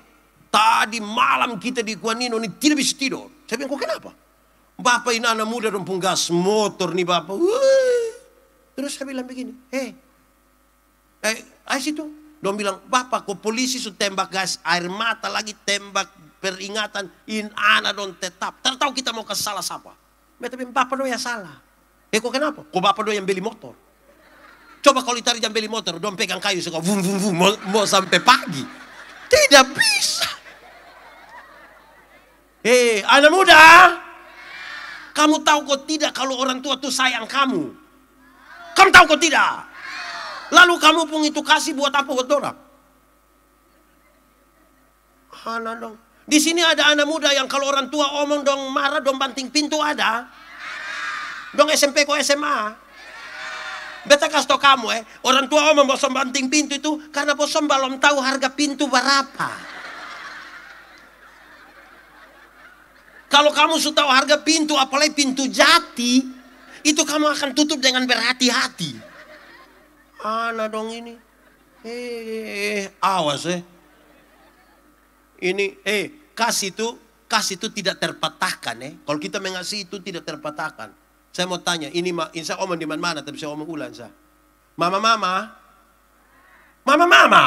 tadi malam kita di Kuanino ini tidak bisa tidur. Saya bilang, kok kenapa? Bapak ini anak muda dong gas motor nih bapak. Wuh. Terus saya bilang begini, eh, hey, eh, ayo situ, Dong bilang, Bapak kok polisi su tembak gas air mata lagi tembak peringatan in ana don tetap. Tidak tahu kita mau kesalah siapa. Ya, tapi Bapak dong yang salah. Eh kok kenapa? Kok Bapak dong yang beli motor? Coba kalau ditarik jam beli motor, dong pegang kayu suka vum vum vum mau, mau sampai pagi. Tidak bisa. Eh, hey, anak muda, kamu tahu kok tidak kalau orang tua tuh sayang kamu? Kamu tahu kok tidak? Lalu kamu pun itu kasih buat apa buat orang? Hana dong. Di sini ada anak muda yang kalau orang tua omong dong marah dong banting pintu ada. Dong SMP kok SMA. Beta kasih tau kamu eh, orang tua omong bosom banting pintu itu karena bosom belum tahu harga pintu berapa. Kalau kamu sudah tahu harga pintu, apalagi pintu jati, itu kamu akan tutup dengan berhati-hati mana dong ini. Eh, eh awas eh. Ini, eh, kasih itu, kasih itu tidak terpatahkan eh. Kalau kita mengasihi itu tidak terpatahkan. Saya mau tanya, ini ma, insya Allah di mana-mana, tapi saya omong ulang saya. Mama-mama, mama-mama,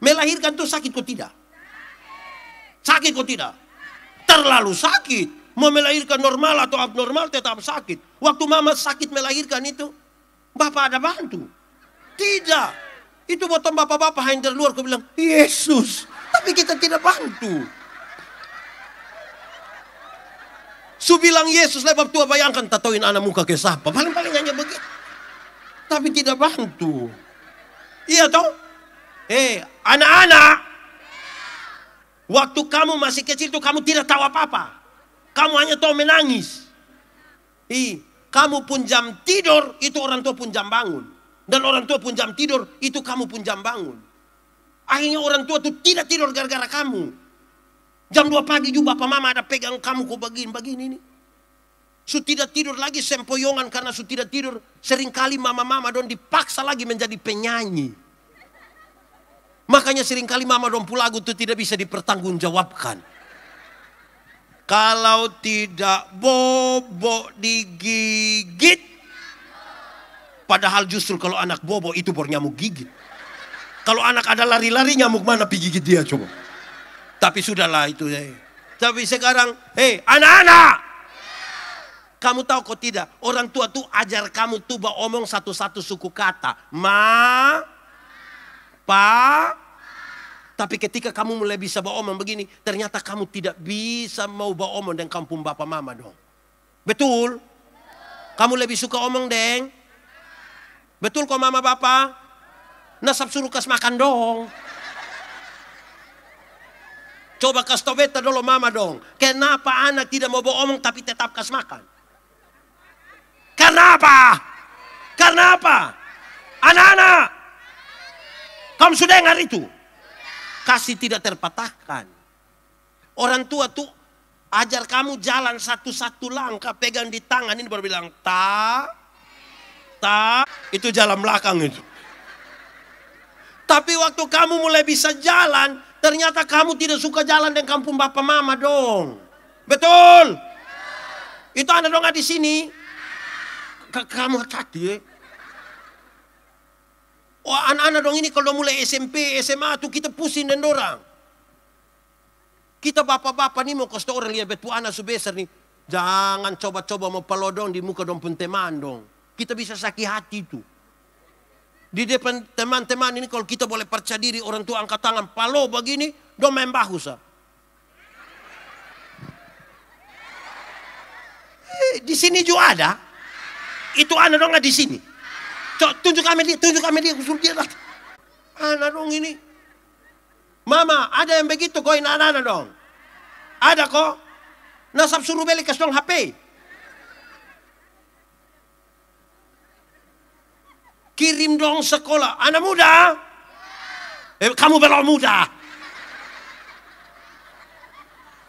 melahirkan itu sakit kok tidak? Sakit kok tidak? Terlalu sakit. Mau melahirkan normal atau abnormal tetap sakit. Waktu mama sakit melahirkan itu, Bapak ada bantu. Tidak. Itu botol bapak-bapak yang dari luar. Kau bilang, Yesus. Tapi kita tidak bantu. Su bilang Yesus lebab tua bayangkan tatoin anak muka ke siapa. Paling-paling hanya begitu. Tapi tidak bantu. Iya toh? Eh, anak-anak. Waktu kamu masih kecil tuh kamu tidak tahu apa-apa. Kamu hanya tahu menangis. Ih, kamu pun jam tidur, itu orang tua pun jam bangun. Dan orang tua pun jam tidur, itu kamu pun jam bangun. Akhirnya orang tua itu tidak tidur gara-gara kamu. Jam 2 pagi juga bapak mama ada pegang kamu kok begini-begini ini Su tidak tidur lagi sempoyongan karena su tidak tidur. Seringkali mama-mama don dipaksa lagi menjadi penyanyi. Makanya seringkali mama don pulagu itu tidak bisa dipertanggungjawabkan. Kalau tidak bobok digigit. Padahal justru kalau anak bobok itu bor nyamuk gigit. Kalau anak ada lari-lari nyamuk mana pergi gigit dia coba. Tapi sudahlah itu. Ya. Tapi sekarang, hei eh, anak-anak. Kamu tahu kok tidak? Orang tua tuh ajar kamu tuh omong satu-satu suku kata. Ma, pa, tapi ketika kamu mulai bisa bawa omong begini, ternyata kamu tidak bisa mau bawa omong dengan kampung bapak mama dong. Betul? Kamu lebih suka omong deng? Betul kok mama bapak? Nasab suruh kas makan dong. Coba kas tobeta dulu mama dong. Kenapa anak tidak mau bawa omong tapi tetap kas makan? Kenapa? Kenapa? Anak-anak, kamu sudah dengar itu? kasih tidak terpatahkan. Orang tua tuh ajar kamu jalan satu-satu langkah, pegang di tangan ini baru bilang ta, ta, itu jalan belakang itu. Tapi waktu kamu mulai bisa jalan, ternyata kamu tidak suka jalan dengan kampung bapak mama dong. Betul? Itu anda dong di sini. Kamu hati-hati ya. Eh. Oh anak-anak dong ini kalau mulai SMP, SMA tu kita pusing dan orang. Kita bapak-bapak nih mau kasih orang lihat betu anak sebesar nih. Jangan coba-coba mau pelodong di muka dong pun teman dong. Kita bisa sakit hati itu. Di depan teman-teman ini kalau kita boleh percaya diri orang tua angkat tangan palo begini, dong main bahus. Eh, di sini juga ada. Itu anak dong di sini. Cok, tunjuk kami dia, tunjuk kami dia, usul dia datang. Anak dong ini. Mama, ada yang begitu koin anak-anak dong. Ada kok. Nasab suruh beli ke dong HP. Kirim dong sekolah. Anak muda. Eh, kamu belum muda.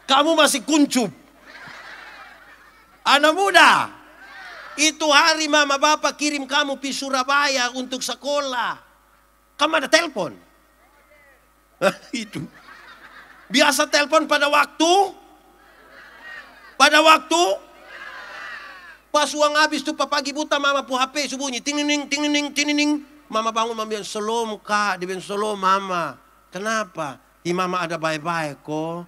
Kamu masih kuncup. Anak muda. Itu hari mama bapak kirim kamu pi Surabaya untuk sekolah. Kamu ada telepon. itu. Biasa telepon pada waktu? Pada waktu? Pas uang habis tuh pagi buta mama pu HP subuhnya. Ting ning ting ning ting ning. Mama bangun mama bilang selom kak. Dia bilang selom mama. Kenapa? Hi mama ada baik-baik kok.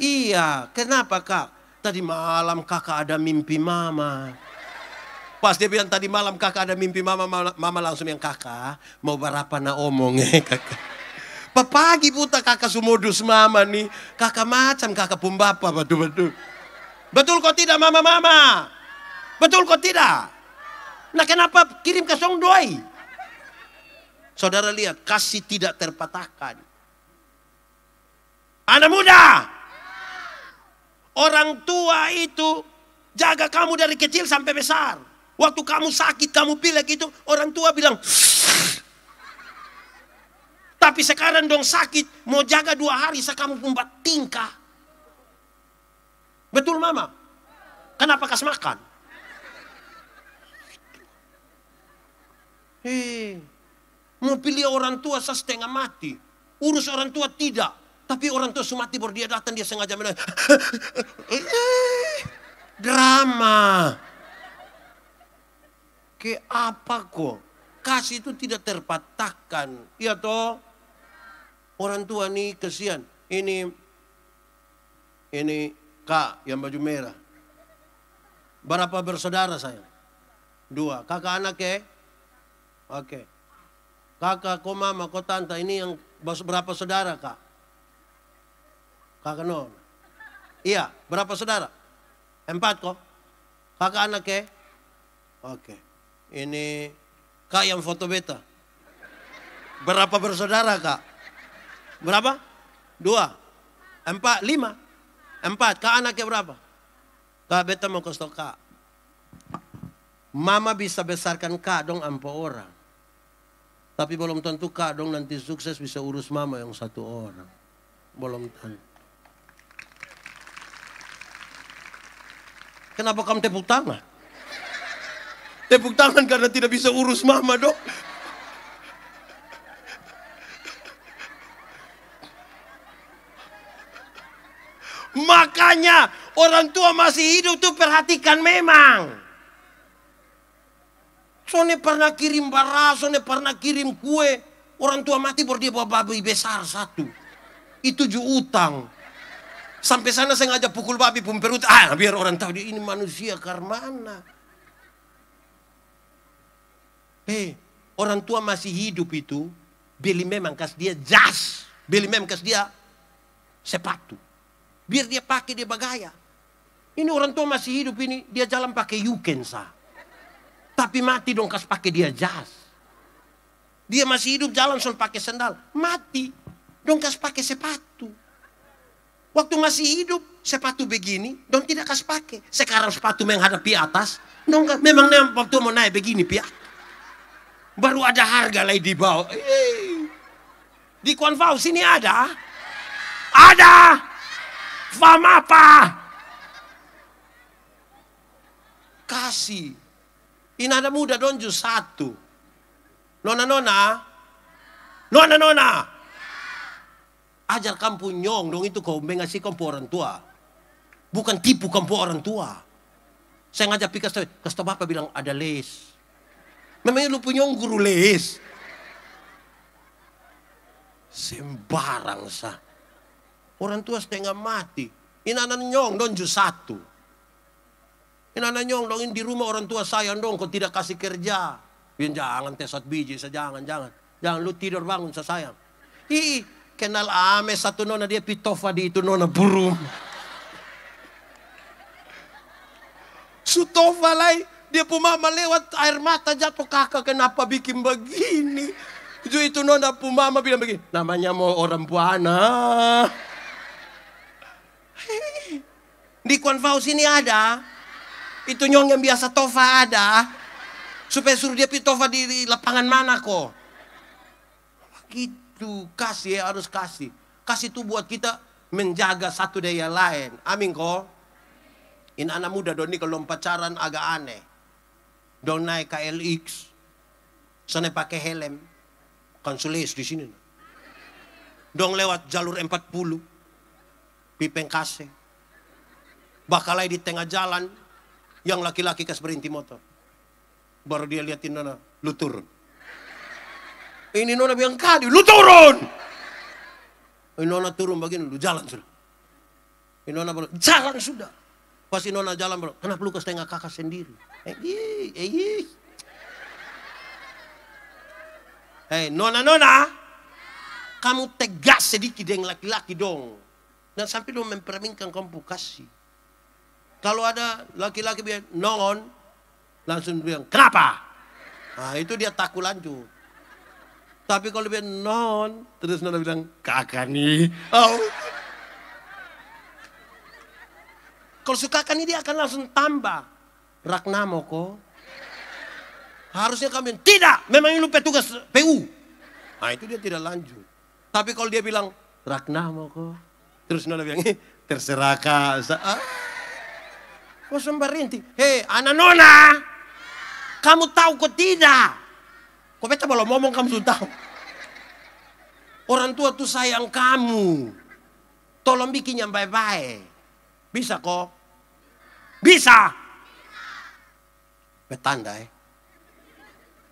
Iya, kenapa kak? Tadi malam kakak ada mimpi mama. Pas dia bilang tadi malam kakak ada mimpi mama, mama, langsung yang kakak mau berapa na omong eh kakak. Pepagi puta kakak sumodus mama nih. Kakak macam kakak pumbapa betul-betul. Betul kok tidak mama-mama? Betul kok tidak? Nah kenapa kirim ke song doi? Saudara lihat kasih tidak terpatahkan. Anak muda. Orang tua itu jaga kamu dari kecil sampai besar. Waktu kamu sakit, kamu pilek itu, orang tua bilang, tapi sekarang dong sakit, mau jaga dua hari, saya kamu umbat tingkah. Betul mama? Kenapa kas makan? Hei, eh, mau pilih orang tua saya setengah mati. Urus orang tua tidak. Tapi orang tua semati baru dia datang, dia sengaja menangis. Eh, drama. Ke apa kok? Kasih itu tidak terpatahkan. Iya toh? Orang tua nih kesian. Ini ini kak yang baju merah. Berapa bersaudara saya? Dua. Kakak anak ya? Oke. Kakak, kok mama, kok tante. Ini yang berapa saudara kak? Kakak non. Iya, berapa saudara? Empat kok. Kakak anak ya? Oke. Ini kak yang foto beta. Berapa bersaudara kak? Berapa? Dua. Empat, lima. Empat, kak anaknya berapa? Kak beta mau kasih tau kak. Mama bisa besarkan kak dong empat orang. Tapi belum tentu kak dong nanti sukses bisa urus mama yang satu orang. Belum tentu. Kenapa kamu tepuk tangan? Tepuk tangan karena tidak bisa urus mama dok Makanya orang tua masih hidup tuh perhatikan memang. Sone pernah kirim bara, sone pernah kirim kue. Orang tua mati baru dia bawa babi besar satu. Itu ju utang. Sampai sana saya ngajak pukul babi pun perut. Ah, biar orang tahu dia ini manusia karmana. Hei, orang tua masih hidup itu beli memang kas dia jas, beli memang kas dia sepatu. Biar dia pakai dia bagaya. Ini orang tua masih hidup ini dia jalan pakai yukensa. Tapi mati dong kas pakai dia jas. Dia masih hidup jalan son pakai sendal, mati dong kas pakai sepatu. Waktu masih hidup sepatu begini, dong tidak kas pakai. Sekarang sepatu menghadapi atas, dong memang waktu mau naik begini pihak baru ada harga Lady Bow. Di Konvau sini ada? Ada. Fam apa? Kasih. Ini ada muda donju satu. Nona nona. Nona nona. Ajar kamu nyong dong itu kau mengasih kamu orang tua. Bukan tipu kamu orang tua. Saya ngajak ke kasih bapak bilang ada les Memangnya lu punya guru leis? Sembarang sah. Orang tua setengah mati. Inanan nyong dong ju satu. Inanan nyong dong di rumah orang tua saya dong kau tidak kasih kerja. Bin ya, jangan tesot biji sa jangan jangan. Jangan lu tidur bangun sa sayang. Ih, kenal ame satu nona dia pitofa di itu nona burung. Sutofa lai dia puma lewat air mata jatuh kakak kenapa bikin begini. Itu itu nona mama bilang begini. Namanya mau orang buana. di konvaus ini ada. Itu nyong yang biasa tofa ada. Supaya suruh dia pi tofa di lapangan mana kok. Gitu kasih ya, harus kasih. Kasih itu buat kita menjaga satu daya lain. Amin kok. Ini anak muda doni kalau pacaran agak aneh. Don't naik KLX. Sana pakai helm. Konsulis di sini. Dong lewat jalur 40. Pipeng kase. Bakalai di tengah jalan. Yang laki-laki kas berhenti motor. Baru dia liatin Nona. Lu turun. Ini Nona bilang kadi. Lu turun. Ini Nona turun bagian. Lu jalan sudah. Ini Nona bilang jalan sudah pasti nona jalan, bro, kenapa lu ke kakak sendiri? Eh, eh, Hei, eh, nona-nona, kamu tegas sedikit dengan laki-laki dong. Dan sampai lu kamu komplikasi. Kalau ada laki-laki bilang non, langsung bilang, kenapa? Nah, itu dia takut lanjut. Tapi kalau dia bilang non, terus nona bilang, kakak nih. Oh. Kalau suka kan ini dia akan langsung tambah. Raknamo kok. Harusnya kami, tidak, memang ini petugas PU. Nah itu dia tidak lanjut. Tapi kalau dia bilang, Raknamo kok. Terus Nona bilang, terserah kak. Ah? Kau nanti Hei, anak Nona. Kamu tahu kok tidak. Kau beta kalau ngomong kamu sudah tahu. Orang tua tuh sayang kamu. Tolong bikin yang baik-baik. Bisa kok. Bisa. Betanda Eh.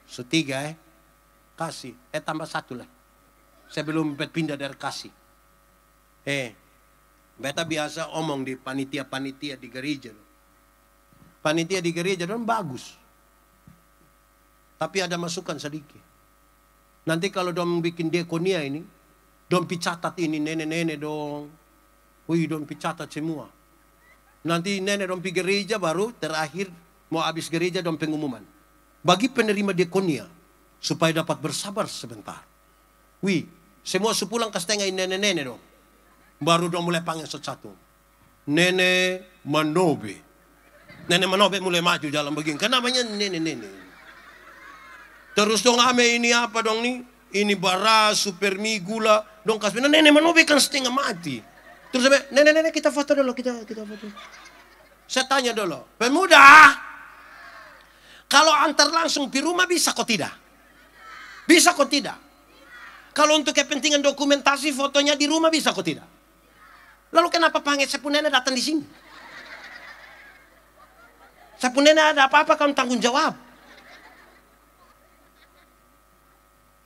Setiga Eh. Kasih. Eh tambah satu lah. Saya belum pindah dari kasih. Eh. Beta biasa omong di panitia-panitia di gereja. Panitia di gereja dan bagus. Tapi ada masukan sedikit. Nanti kalau dong bikin dekonia ini, dong picatat ini nenek-nenek dong. Wih, dong picatat semua. Nanti nenek dong pergi gereja baru terakhir mau habis gereja dong pengumuman. Bagi penerima dekonia supaya dapat bersabar sebentar. Wih, semua sepulang setengah nenek-nenek dong. Baru dong mulai panggil satu-satu. Nenek Manobe. Nenek Manobe mulai maju dalam begini. Kenapa kan nenek-nenek. Terus dong ame ini apa dong nih? Ini bara, supermi, gula. Dong kasih nah, nenek Manobe kan setengah mati. Terus sampai, nenek nenek kita foto dulu, kita kita foto. Saya tanya dulu, pemuda, kalau antar langsung di rumah bisa kok tidak? Bisa kok tidak? Kalau untuk kepentingan dokumentasi fotonya di rumah bisa kok tidak? Lalu kenapa panggil saya pun nenek datang di sini? nenek ada apa-apa kamu tanggung jawab.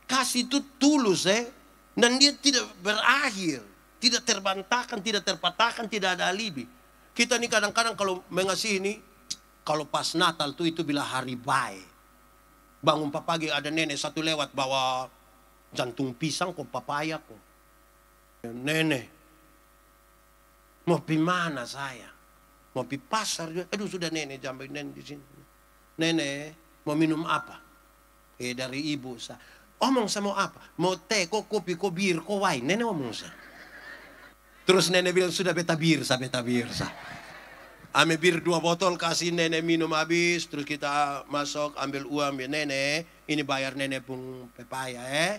Kasih itu tulus eh. Dan dia tidak berakhir tidak terbantahkan, tidak terpatahkan, tidak ada alibi. Kita ini kadang-kadang kalau mengasihi ini, kalau pas Natal tuh itu bila hari baik. Bangun pagi ada nenek satu lewat bawa jantung pisang kok papaya kok. Nenek, mau pi mana saya? Mau pi pasar juga. Aduh sudah nenek jambai nenek di sini. Nenek mau minum apa? Eh dari ibu saya. Omong sama apa? Mau teh, kok kopi, kok bir, kok wine. Nenek omong saya. Terus nenek bilang, sudah beta bir, sa beta bir, sa. ambil bir dua botol kasih nenek minum habis, terus kita masuk ambil uang ya nenek, ini bayar nenek pun pepaya eh.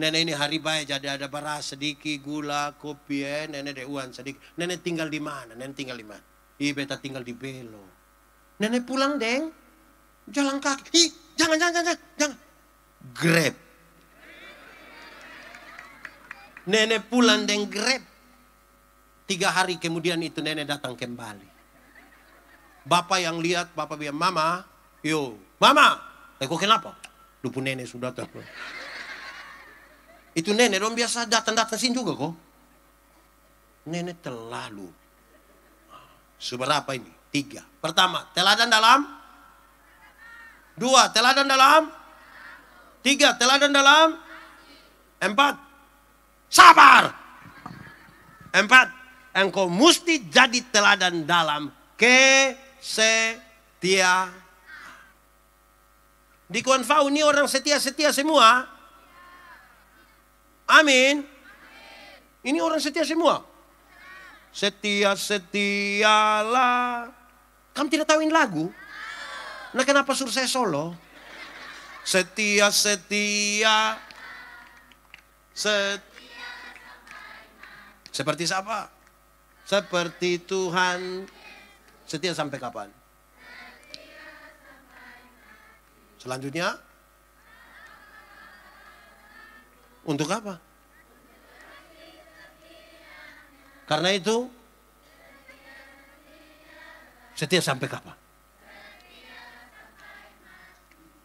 Nenek ini hari baik jadi ada beras sedikit, gula, kopi eh, nenek ada uang sedikit. Nenek tinggal di mana? Nenek tinggal di mana? Ih beta tinggal di Belo. Nenek pulang deng, jalan kaki. Ih jangan jangan jangan jangan. Grab. Nenek pulang deng grab. Tiga hari kemudian itu nenek datang kembali. Bapak yang lihat, bapak bilang, Mama, yo, Mama. Eh, kok kenapa? Lupa nenek sudah datang. Itu nenek, dong biasa datang-datang sini juga kok. Nenek terlalu. Seberapa ini? Tiga. Pertama, teladan dalam. Dua, teladan dalam. Tiga, teladan dalam. Empat, sabar. Empat, engkau mesti jadi teladan dalam kesetiaan. Di Fau ini orang setia-setia semua. Amin. Ini orang setia semua. Setia setialah. Kamu tidak tahu ini lagu? Nah kenapa suruh saya solo? Setia setia. Set... Seperti siapa? seperti Tuhan setia sampai kapan? Selanjutnya, untuk apa? Karena itu, setia sampai kapan?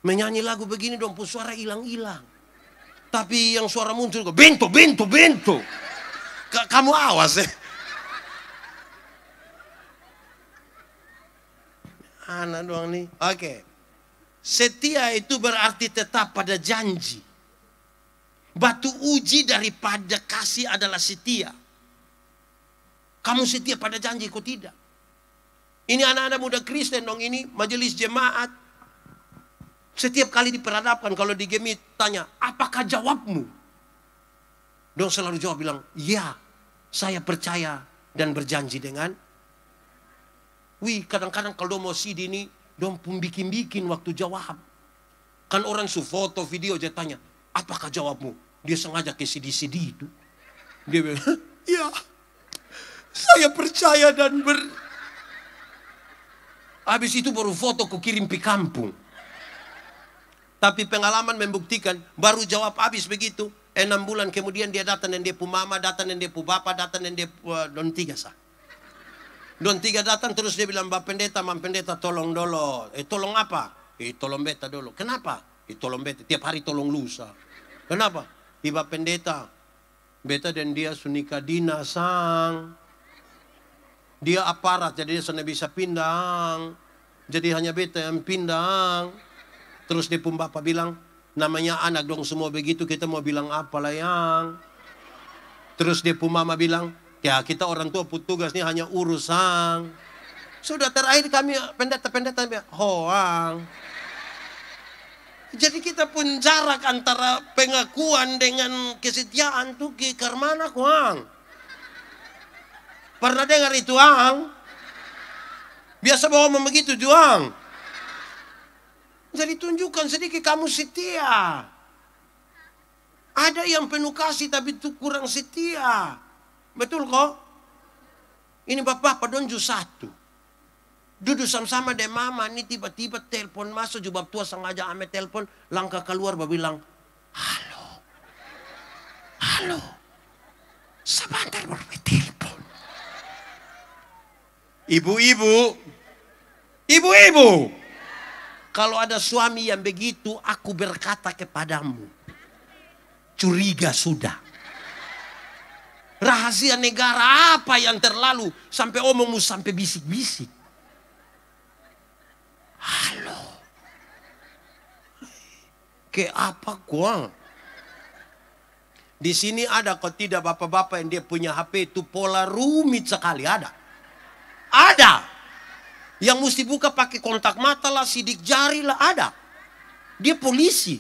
Menyanyi lagu begini dong, pun suara hilang-hilang. Tapi yang suara muncul, bento, bento, bento. Kamu awas ya. Eh? anak doang nih. Oke. Setia itu berarti tetap pada janji. Batu uji daripada kasih adalah setia. Kamu setia pada janji, kok tidak? Ini anak-anak muda Kristen dong ini, majelis jemaat. Setiap kali diperhadapkan, kalau di digemit, tanya, apakah jawabmu? Dong selalu jawab bilang, ya, saya percaya dan berjanji dengan Wih, kadang-kadang kalau mau sih ini, dong pun bikin-bikin waktu jawab. Kan orang su foto video aja tanya, apakah jawabmu? Dia sengaja ke CD-CD itu. Dia bilang, ya, saya percaya dan ber... Habis itu baru foto ku kirim ke kampung. Tapi pengalaman membuktikan, baru jawab habis begitu. Eh, enam bulan kemudian dia datang dan dia pun mama, datang dan dia pun bapak, datang dan dia pun eh, tiga sah. Don tiga datang terus dia bilang, Mbak Pendeta, Mbak Pendeta tolong dulu. Eh tolong apa? Eh tolong beta dulu. Kenapa? Eh tolong beta, tiap hari tolong lusa. Kenapa? Iba eh, Pendeta, beta dan dia sunika dinasang. Dia aparat, jadi dia sana bisa pindang. Jadi hanya beta yang pindang. Terus dia pun bapak bilang, namanya anak dong semua begitu, kita mau bilang apa lah yang. Terus dia pun mama bilang, Ya kita orang tua petugas ini hanya urusan. Sudah terakhir kami pendeta-pendeta hoang. Jadi kita pun jarak antara pengakuan dengan kesetiaan tuh ke karmana kuang. Pernah dengar itu ang? Biasa bawa begitu juang. Jadi tunjukkan sedikit kamu setia. Ada yang penuh kasih tapi itu kurang setia. Betul kok? Ini bapak padon ju satu. Duduk sama-sama deh mama, ini tiba-tiba telepon masuk, Jubah tua sengaja ame telepon, langkah keluar, bapak bilang, halo, halo, sebentar baru telepon. Ibu-ibu, ibu-ibu, kalau ada suami yang begitu, aku berkata kepadamu, curiga sudah. Rahasia negara apa yang terlalu sampai omongmu sampai bisik-bisik? Halo. Ke apa gua? Di sini ada kok tidak bapak-bapak yang dia punya HP itu pola rumit sekali ada. Ada. Yang mesti buka pakai kontak mata lah, sidik jari lah ada. Dia polisi.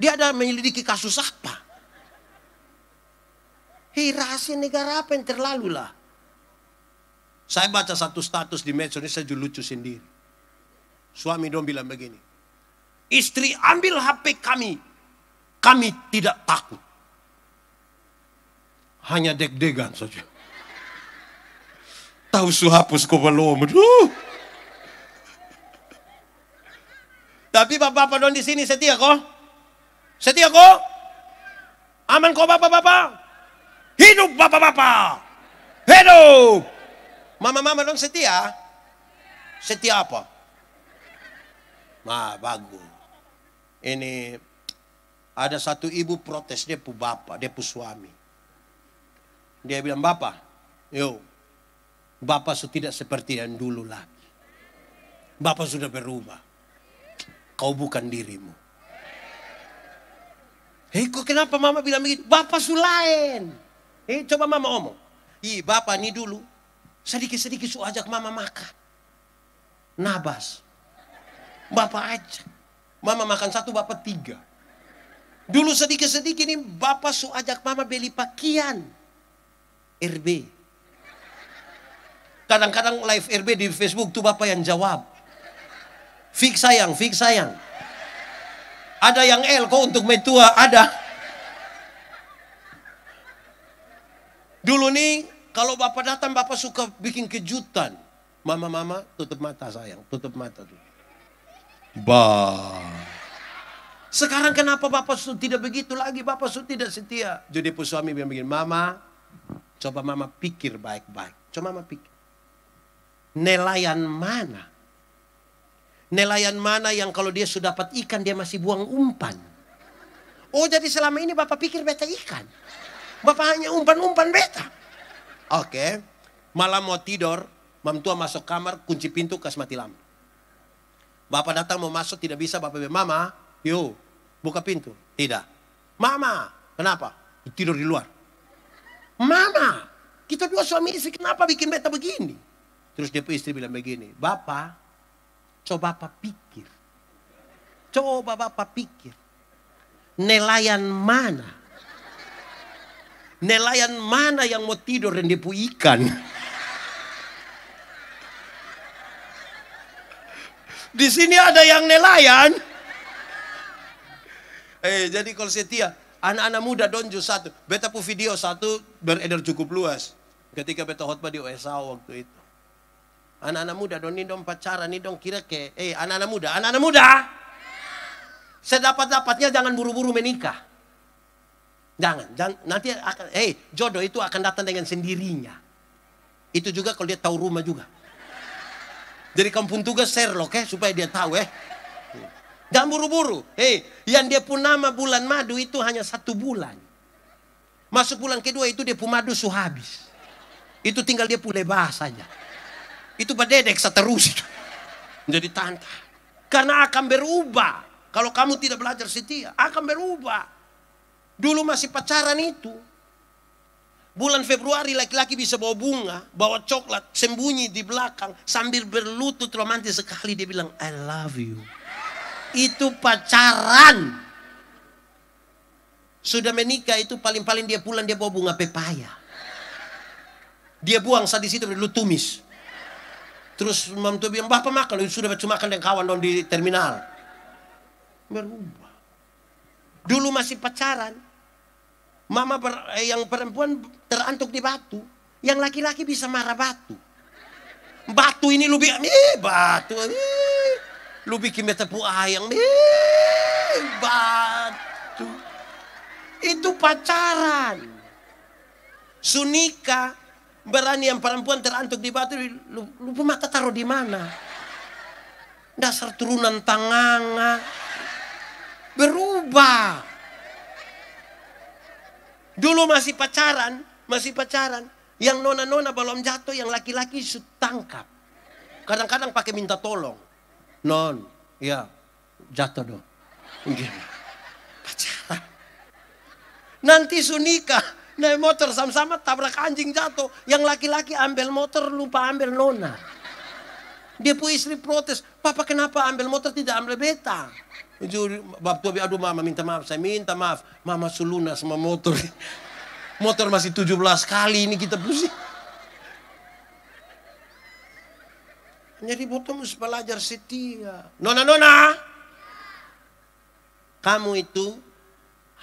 Dia ada menyelidiki kasus apa? Hei rahasia negara apa yang terlalu lah. Saya baca satu status di medsos ini saya lucu sendiri. Suami dong bilang begini. Istri ambil HP kami. Kami tidak takut. Hanya deg-degan saja. Tahu suhapus kau belum. Tapi bapak-bapak dong di sini setia kok. Setia kok. Aman kok bapak-bapak. Hidup bapak-bapak. Hidup. Mama-mama dong setia. Setia apa? Nah, bagus. Ini ada satu ibu protes dia pu bapak, dia pu suami. Dia bilang, "Bapak, yo. Bapak sudah tidak seperti yang dulu lagi. Bapak sudah berubah. Kau bukan dirimu." Hei, eh, kok kenapa mama bilang begitu? Bapak sudah lain. Eh, coba mama omong. Ih, bapak ini dulu. Sedikit-sedikit su ajak mama makan. Nabas. Bapak aja, Mama makan satu, bapak tiga. Dulu sedikit-sedikit ini bapak su ajak mama beli pakaian. RB. Kadang-kadang live RB di Facebook tuh bapak yang jawab. Fix sayang, fix sayang. Ada yang L kok untuk metua, ada. Dulu nih kalau bapak datang bapak suka bikin kejutan. Mama-mama tutup mata sayang, tutup mata tuh. Ba. Sekarang kenapa bapak sudah tidak begitu lagi, bapak sudah tidak setia. Jadi suami bilang begini, mama coba mama pikir baik-baik. Coba mama pikir. Nelayan mana? Nelayan mana yang kalau dia sudah dapat ikan dia masih buang umpan? Oh jadi selama ini bapak pikir beta ikan. Bapak hanya umpan-umpan beta. Oke. Okay. Malam mau tidur, mam tua masuk kamar, kunci pintu, kas mati lampu. Bapak datang mau masuk, tidak bisa. Bapak bilang, Mama, yuk, buka pintu. Tidak. Mama, kenapa? Tidur di luar. Mama, kita dua suami istri, kenapa bikin beta begini? Terus dia istri bilang begini, Bapak, coba Bapak pikir. Coba Bapak pikir. Nelayan mana Nelayan mana yang mau tidur rendepu ikan? Di sini ada yang nelayan. Eh, jadi kalau setia, anak-anak muda donju satu. Beta pu video satu beredar cukup luas. Ketika beta khotbah di USA waktu itu. Anak-anak muda dong, ini dong pacaran, ini dong kira ke. Eh, anak-anak muda, anak-anak muda. Sedapat-dapatnya jangan buru-buru menikah. Jangan, jangan nanti akan, hey, jodoh itu akan datang dengan sendirinya. Itu juga kalau dia tahu rumah juga. jadi kampung tugas Sherlock eh, supaya dia tahu eh. Jangan buru-buru. hey, yang dia pun nama bulan madu itu hanya satu bulan. Masuk bulan kedua itu dia pun madu su habis. Itu tinggal dia pun lebah saja. Itu bededek seterus itu. Jadi tantang. Karena akan berubah. Kalau kamu tidak belajar setia, akan berubah. Dulu masih pacaran itu. Bulan Februari laki-laki bisa bawa bunga, bawa coklat, sembunyi di belakang sambil berlutut romantis sekali dia bilang I love you. Itu pacaran. Sudah menikah itu paling-paling dia pulang dia bawa bunga pepaya. Dia buang saat di situ lu tumis. Terus mam tuh bilang, "Bapak makan, sudah cuma makan dengan kawan dong di terminal." Berubah. Dulu masih pacaran, Mama per, eh, yang perempuan terantuk di batu. Yang laki-laki bisa marah batu. Batu ini lu lebih, eh batu, eh. Lu bikin tepu ayam, eh batu. Itu pacaran. Sunika berani yang perempuan terantuk di batu, lu, lu mata taruh di mana? Dasar turunan tanganga. Berubah. Dulu masih pacaran, masih pacaran. Yang nona-nona belum jatuh, yang laki-laki setangkap. Kadang-kadang pakai minta tolong. Non, ya jatuh dong. Iya. Pacaran. Nanti sunika naik motor sama-sama tabrak anjing jatuh. Yang laki-laki ambil motor lupa ambil nona. Dia pun istri protes, papa kenapa ambil motor tidak ambil beta? waktu bab aduh mama minta maaf, saya minta maaf. Mama suluna sama motor. Motor masih 17 kali ini kita pusing. Jadi butuh mesti belajar setia. Nona nona, kamu itu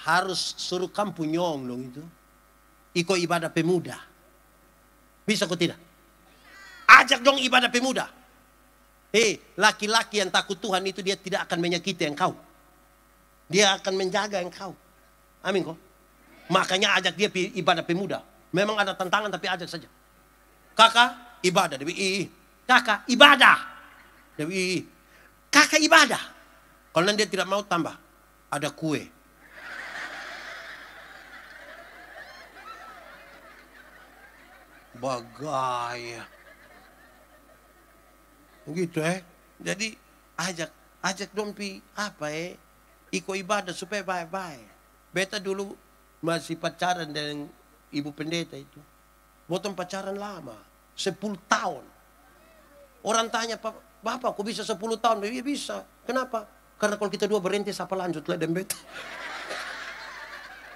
harus suruh nyong dong itu. Iko ibadah pemuda. Bisa kok tidak? Ajak dong ibadah pemuda. Hei, eh, laki-laki yang takut Tuhan itu dia tidak akan menyakiti engkau. Dia akan menjaga engkau. Amin kok. Makanya ajak dia ibadah pemuda. Memang ada tantangan tapi ajak saja. Kakak, ibadah. Dewi, ii. Kakak, ibadah. Dewi, ii. Kakak, ibadah. Kalau nanti dia tidak mau tambah, ada kue. Bagaya gitu eh. Jadi ajak ajak dong pi apa eh iko ibadah supaya baik-baik. Beta dulu masih pacaran dengan ibu pendeta itu. Botong pacaran lama, 10 tahun. Orang tanya, Bapak kok bisa 10 tahun? dia iya, bisa. Kenapa? Karena kalau kita dua berhenti, siapa lanjut lah dan beta.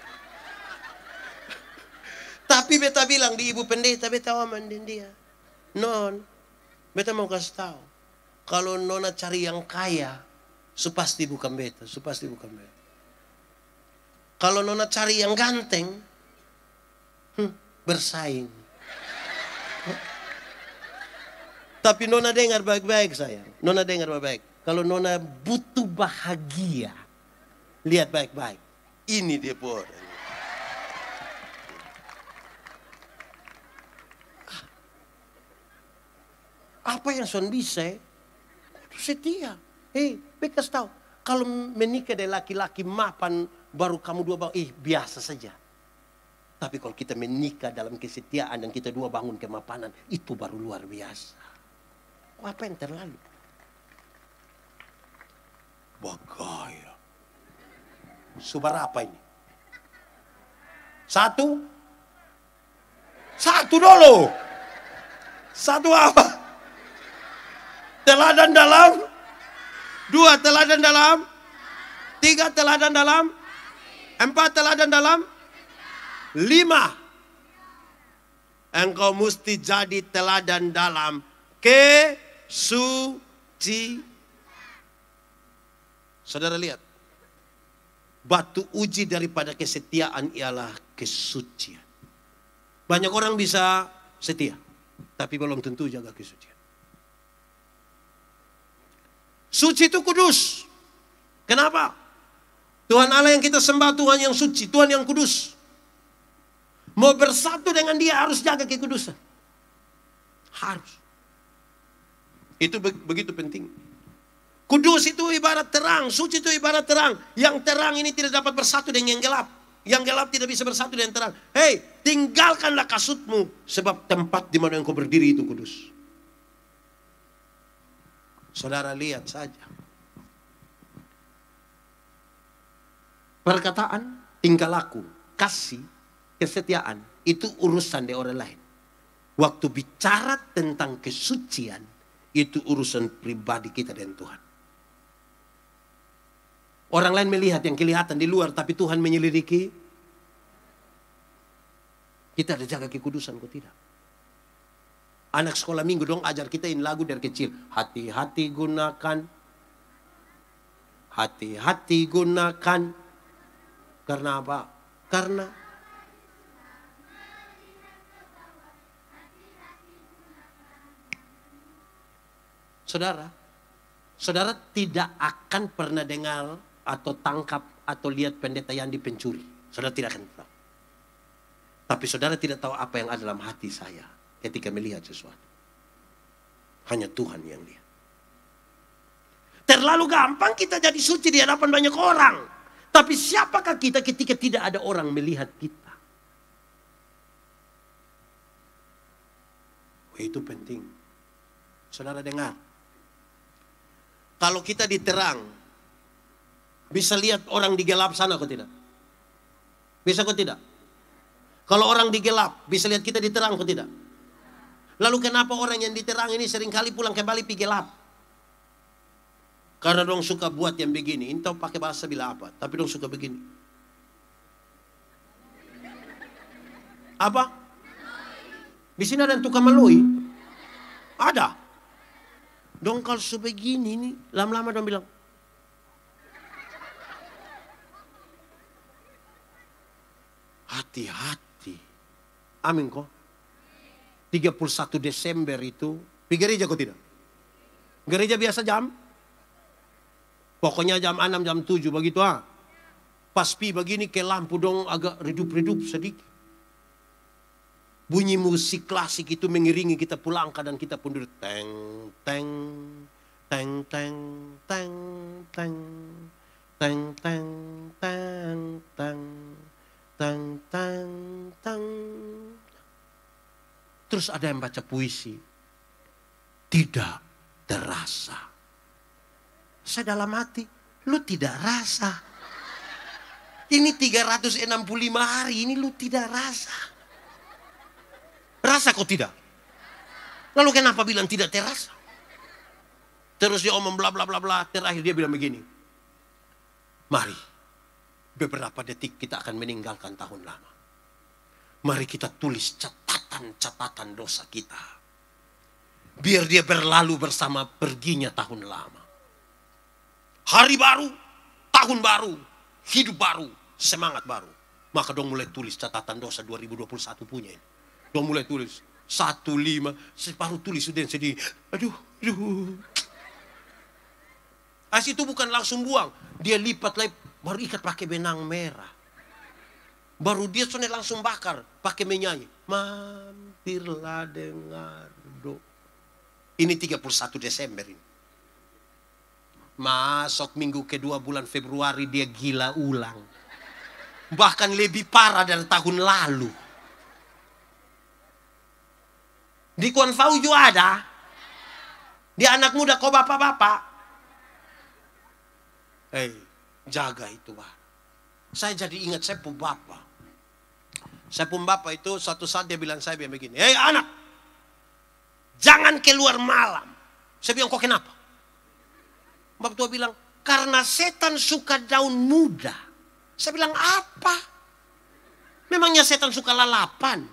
Tapi beta bilang di ibu pendeta, beta dengan oh, dia. Non, Beta mau kasih tahu. Kalau nona cari yang kaya, supasti bukan beta, supasti bukan beta. Kalau nona cari yang ganteng, hmm, bersaing. Tapi nona dengar baik-baik saya, Nona dengar baik-baik. Kalau nona butuh bahagia, lihat baik-baik. Ini dia orang. apa yang son bisa Setia. Hei, eh, bekas tahu. Kalau menikah dari laki-laki mapan baru kamu dua bangun. Eh, biasa saja. Tapi kalau kita menikah dalam kesetiaan dan kita dua bangun kemapanan, itu baru luar biasa. Apa yang terlalu? Bagaya. Subar apa ini? Satu? Satu dulu. Satu apa? Teladan dalam Dua teladan dalam Tiga teladan dalam Empat teladan dalam Lima Engkau mesti jadi teladan dalam ke suci Saudara lihat. Batu uji daripada kesetiaan ialah kesucian. Banyak orang bisa setia, tapi belum tentu jaga kesucian. Suci itu kudus. Kenapa? Tuhan Allah yang kita sembah, Tuhan yang suci, Tuhan yang kudus. Mau bersatu dengan dia harus jaga kekudusan. Harus. Itu begitu penting. Kudus itu ibarat terang, suci itu ibarat terang. Yang terang ini tidak dapat bersatu dengan yang gelap. Yang gelap tidak bisa bersatu dengan terang. Hei, tinggalkanlah kasutmu sebab tempat di mana engkau berdiri itu kudus. Saudara lihat saja. Perkataan, tingkah laku, kasih, kesetiaan itu urusan dari orang lain. Waktu bicara tentang kesucian itu urusan pribadi kita dan Tuhan. Orang lain melihat yang kelihatan di luar tapi Tuhan menyelidiki. Kita ada jaga kekudusan kok tidak? Anak sekolah minggu dong ajar kita ini lagu dari kecil. Hati-hati gunakan. Hati-hati gunakan. Karena apa? Karena Saudara, saudara tidak akan pernah dengar atau tangkap atau lihat pendeta yang dipencuri. Saudara tidak akan tahu. Tapi saudara tidak tahu apa yang ada dalam hati saya ketika melihat sesuatu. Hanya Tuhan yang lihat. Terlalu gampang kita jadi suci di hadapan banyak orang. Tapi siapakah kita ketika tidak ada orang melihat kita? Oh, itu penting. Saudara dengar. Kalau kita diterang, bisa lihat orang di gelap sana atau tidak? Bisa atau tidak? Kalau orang di gelap, bisa lihat kita diterang atau tidak? Lalu kenapa orang yang diterang ini seringkali pulang kembali pergi gelap? Karena dong suka buat yang begini. Entah pakai bahasa bila apa. Tapi dong suka begini. Apa? Di sini ada yang tukang melui? Ada. Dong kalau begini ini lama-lama dong bilang, hati-hati. Amin kok. 31 Desember itu di gereja kok tidak? Gereja biasa jam? Pokoknya jam 6, jam 7 begitu ah. Pas pi begini ke lampu dong agak redup-redup sedikit. Bunyi musik klasik itu mengiringi kita pulang dan kita pun duduk teng teng teng teng teng teng teng teng teng teng teng teng teng Terus ada yang baca puisi. Tidak terasa. Saya dalam hati, lu tidak rasa. Ini 365 hari, ini lu tidak rasa. Rasa kok tidak? Lalu kenapa bilang tidak terasa? Terus dia omong bla bla bla bla, terakhir dia bilang begini. Mari, beberapa detik kita akan meninggalkan tahun lama. Mari kita tulis catatan-catatan dosa kita. Biar dia berlalu bersama perginya tahun lama. Hari baru, tahun baru, hidup baru, semangat baru. Maka dong mulai tulis catatan dosa 2021 punya ini. Dong mulai tulis. Satu lima, separuh tulis sudah sedih. Aduh, aduh. As itu bukan langsung buang. Dia lipat lagi, baru ikat pakai benang merah. Baru dia sunet langsung bakar pakai menyanyi. Mampirlah dengar doa. Ini 31 Desember ini. Masuk minggu kedua bulan Februari dia gila ulang. Bahkan lebih parah dari tahun lalu. Di Konfau juga ada. di anak muda kok bapak-bapak. Hei, eh, jaga itu bah. Saya jadi ingat saya bapak. Saya pun bapak itu satu saat dia bilang saya begini, Hei anak, jangan keluar malam. Saya bilang, kok kenapa? Bapak tua bilang, karena setan suka daun muda. Saya bilang, apa? Memangnya setan suka lalapan.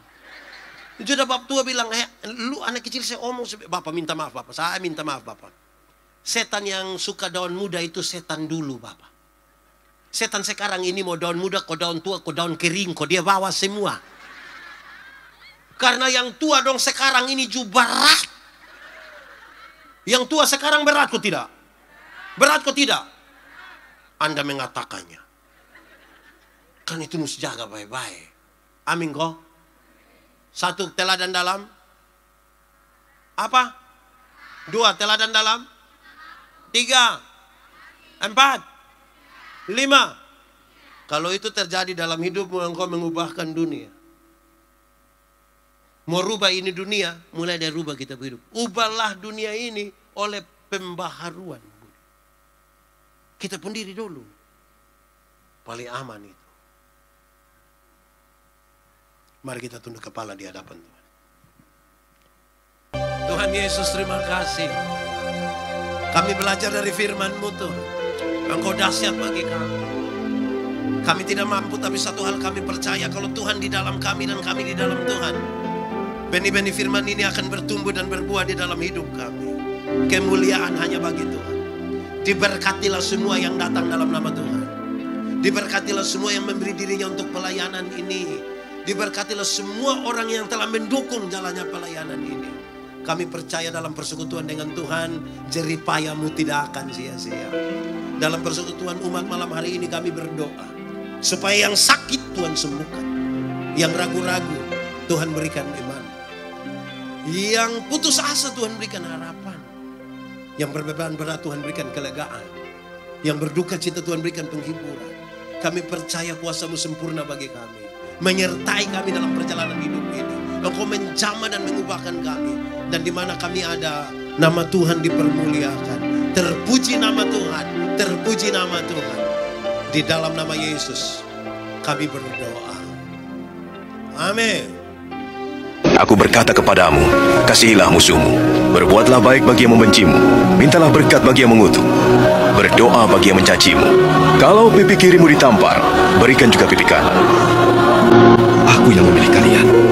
Jadi bapak tua bilang, hey, lu anak kecil saya omong. Bapak minta maaf bapak, saya minta maaf bapak. Setan yang suka daun muda itu setan dulu bapak. Setan sekarang ini mau daun muda, kau daun tua, kau daun kering, kau dia bawa semua. Karena yang tua dong sekarang ini juga berat. Yang tua sekarang berat kok tidak? Berat kok tidak? Anda mengatakannya. Kan itu mesti jaga baik-baik. Amin kok? Satu teladan dalam. Apa? Dua teladan dalam. Tiga. Empat. Lima, kalau itu terjadi dalam hidupmu, engkau mengubahkan dunia. Mau rubah ini dunia, mulai dari rubah kita hidup. Ubahlah dunia ini oleh pembaharuan. Kita pendiri dulu. Paling aman itu. Mari kita tunduk kepala di hadapan Tuhan. Tuhan Yesus terima kasih. Kami belajar dari firman-Mu Tuhan. Engkau dahsyat bagi kami. Kami tidak mampu tapi satu hal kami percaya kalau Tuhan di dalam kami dan kami di dalam Tuhan. Benih-benih firman ini akan bertumbuh dan berbuah di dalam hidup kami. Kemuliaan hanya bagi Tuhan. Diberkatilah semua yang datang dalam nama Tuhan. Diberkatilah semua yang memberi dirinya untuk pelayanan ini. Diberkatilah semua orang yang telah mendukung jalannya pelayanan ini. Kami percaya dalam persekutuan dengan Tuhan, jeripayamu tidak akan sia-sia. Dalam persekutuan umat malam hari ini kami berdoa. Supaya yang sakit Tuhan sembuhkan. Yang ragu-ragu Tuhan berikan iman. Yang putus asa Tuhan berikan harapan. Yang berbeban berat Tuhan berikan kelegaan. Yang berduka cita Tuhan berikan penghiburan. Kami percaya kuasamu sempurna bagi kami. Menyertai kami dalam perjalanan hidup ini. Engkau menjama dan mengubahkan kami. Dan di mana kami ada, nama Tuhan dipermuliakan. Terpuji nama Tuhan, terpuji nama Tuhan. Di dalam nama Yesus kami berdoa. Amin. Aku berkata kepadamu, kasihilah musuhmu, berbuatlah baik bagi yang membencimu, mintalah berkat bagi yang mengutuk, berdoa bagi yang mencacimu. Kalau pipi kirimu ditampar, berikan juga pipi kanan. Aku yang memilih kalian.